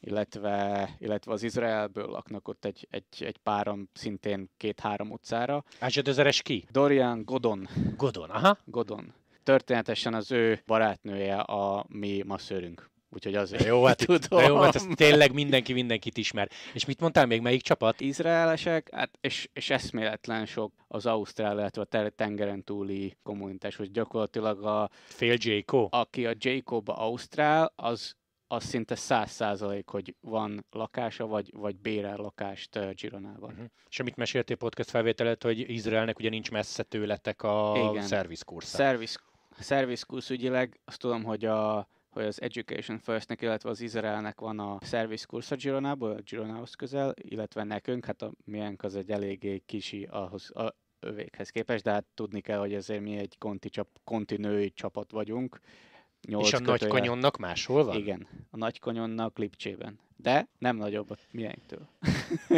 illetve, illetve az Izraelből laknak ott egy, egy, egy páram szintén két-három utcára. Az ki? Dorian Godon. Godon, aha. Godon. Történetesen az ő barátnője a mi masszőrünk. Úgyhogy az jó, hát tudom. De jó, mert hát ezt tényleg mindenki mindenkit ismer. És mit mondtál még, melyik csapat? Izraelesek, hát és, és eszméletlen sok az Ausztrál, illetve a tengeren túli kommunitás, hogy gyakorlatilag a... Fél Jaco. Aki a Jacob Ausztrál, az az szinte száz százalék, hogy van lakása, vagy, vagy bérel lakást Gironában. Uh-huh. És amit meséltél podcast felvételet, hogy Izraelnek ugye nincs messze tőletek a szervizkursz. Szerviz, szervizkursz ügyileg, azt tudom, hogy a hogy az Education Firstnek, illetve az Izraelnek van a service kursz a Gironából, a Gironához közel, illetve nekünk, hát a miénk az egy eléggé kisi ahhoz, a övékhez képest, de hát tudni kell, hogy ezért mi egy konti, csap, kontinői csapat vagyunk, 8 És a kötőjel. nagy kanyonnak máshol van? Igen, a nagy Lipcsében. De nem nagyobb a miénktől.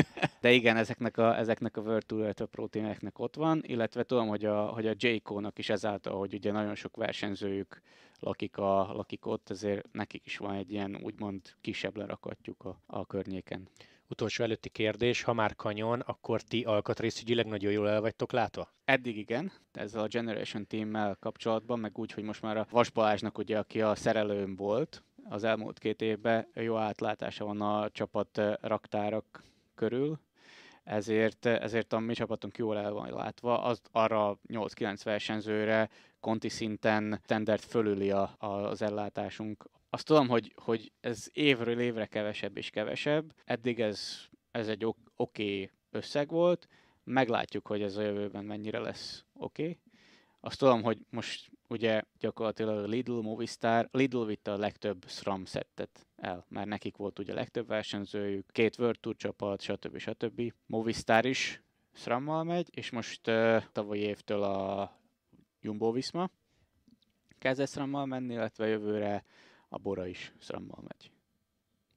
De igen, ezeknek a, ezeknek a Virtual Ultra proteineknek ott van, illetve tudom, hogy a, hogy a j nak is ezáltal, hogy ugye nagyon sok versenyzőjük lakik, a, lakik ott, ezért nekik is van egy ilyen úgymond kisebb lerakatjuk a, a környéken. Utolsó előtti kérdés, ha már kanyon, akkor ti alkatrészügyileg nagyon jól el vagytok látva? Eddig igen, ezzel a Generation Team-mel kapcsolatban, meg úgy, hogy most már a Vas Balázsnak, ugye, aki a szerelőm volt, az elmúlt két évben jó átlátása van a csapat raktárak körül, ezért, ezért a mi csapatunk jól el van látva, az arra 8-9 versenyzőre konti szinten standard fölüli a, a, az ellátásunk a azt tudom, hogy, hogy ez évről évre kevesebb és kevesebb. Eddig ez, ez egy oké okay összeg volt. Meglátjuk, hogy ez a jövőben mennyire lesz oké. Okay. Azt tudom, hogy most ugye gyakorlatilag Lidl, Movistar, Lidl vitte a legtöbb SRAM szettet el, mert nekik volt ugye a legtöbb versenyzőjük, két World Tour csapat, stb. stb. Movistar is sram megy, és most uh, tavalyi évtől a Jumbo Visma kezdett sram menni, illetve jövőre a bora is szrammal megy.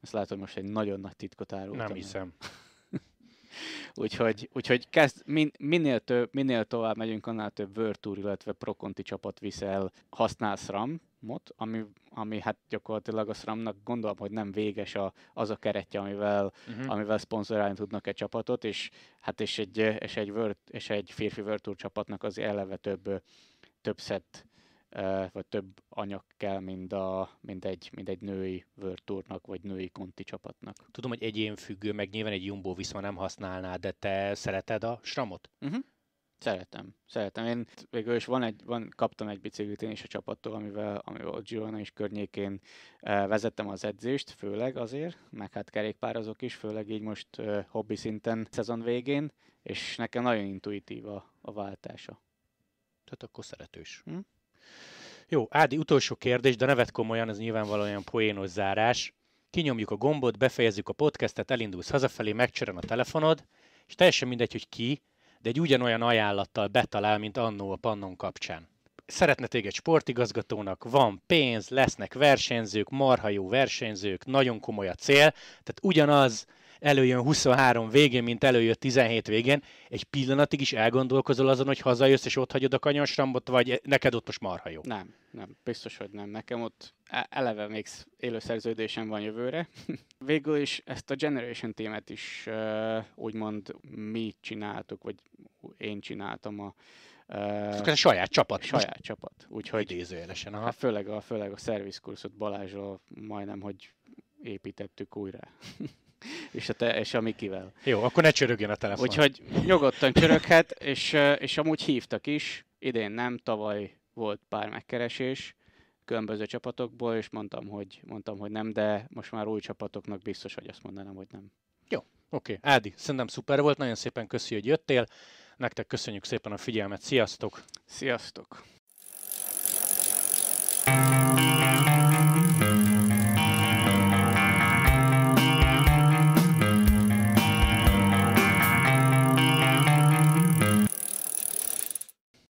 Ezt látod, most egy nagyon nagy titkot árultam. Nem hiszem. úgyhogy, úgyhogy kezd, min, minél, több, minél tovább megyünk, annál több Virtúr, illetve Prokonti csapat viszel, használ sram ot ami, ami hát gyakorlatilag a SRAM-nak gondolom, hogy nem véges a, az a keretje, amivel, uh-huh. amivel szponzorálni tudnak egy csapatot, és hát és egy, és egy, World, és egy férfi Virtúr csapatnak az eleve több, több szett vagy több anyag kell, mint, a, mint, egy, mint egy női vörtúrnak, vagy női konti csapatnak. Tudom, hogy egyén függő, meg nyilván egy Jumbo Viszma nem használná, de te szereted a sramot? Uh-huh. Mhm. Szeretem, szeretem. Én végül is van egy, van, kaptam egy biciklit én is a csapattól, amivel, amivel a Girona is környékén e, vezettem az edzést, főleg azért, meg hát kerékpározok is, főleg így most e, hobbi szinten szezon végén, és nekem nagyon intuitív a, a váltása. Tehát akkor szeretős. Hm? Jó, Ádi, utolsó kérdés, de nevet komolyan, ez nyilvánvalóan poénos zárás. Kinyomjuk a gombot, befejezzük a podcastet, elindulsz hazafelé, megcsörön a telefonod, és teljesen mindegy, hogy ki, de egy ugyanolyan ajánlattal betalál, mint annó a pannon kapcsán. Szeretne téged sportigazgatónak, van pénz, lesznek versenyzők, marha jó versenyzők, nagyon komoly a cél, tehát ugyanaz, előjön 23 végén, mint előjött 17 végén, egy pillanatig is elgondolkozol azon, hogy hazajössz és ott hagyod a kanyarsrambot, vagy neked ott most marha jó? Nem, nem, biztos, hogy nem. Nekem ott e, eleve még élőszerződésem van jövőre. Végül is ezt a Generation témát is úgymond mi csináltuk, vagy én csináltam a Uh, ez a saját csapat. Saját most csapat. Úgyhogy idézőjelesen. Hát főleg a, főleg a szervizkurszot Balázsról majdnem, hogy építettük újra. és, a te, és a Mikivel. Jó, akkor ne csörögjön a telefon. Úgyhogy nyugodtan csöröghet, és, és amúgy hívtak is, idén nem, tavaly volt pár megkeresés különböző csapatokból, és mondtam, hogy, mondtam, hogy nem, de most már új csapatoknak biztos, hogy azt mondanám, hogy nem. Jó, oké. Okay. Ádi, szerintem szuper volt, nagyon szépen köszi, hogy jöttél. Nektek köszönjük szépen a figyelmet, sziasztok! Sziasztok!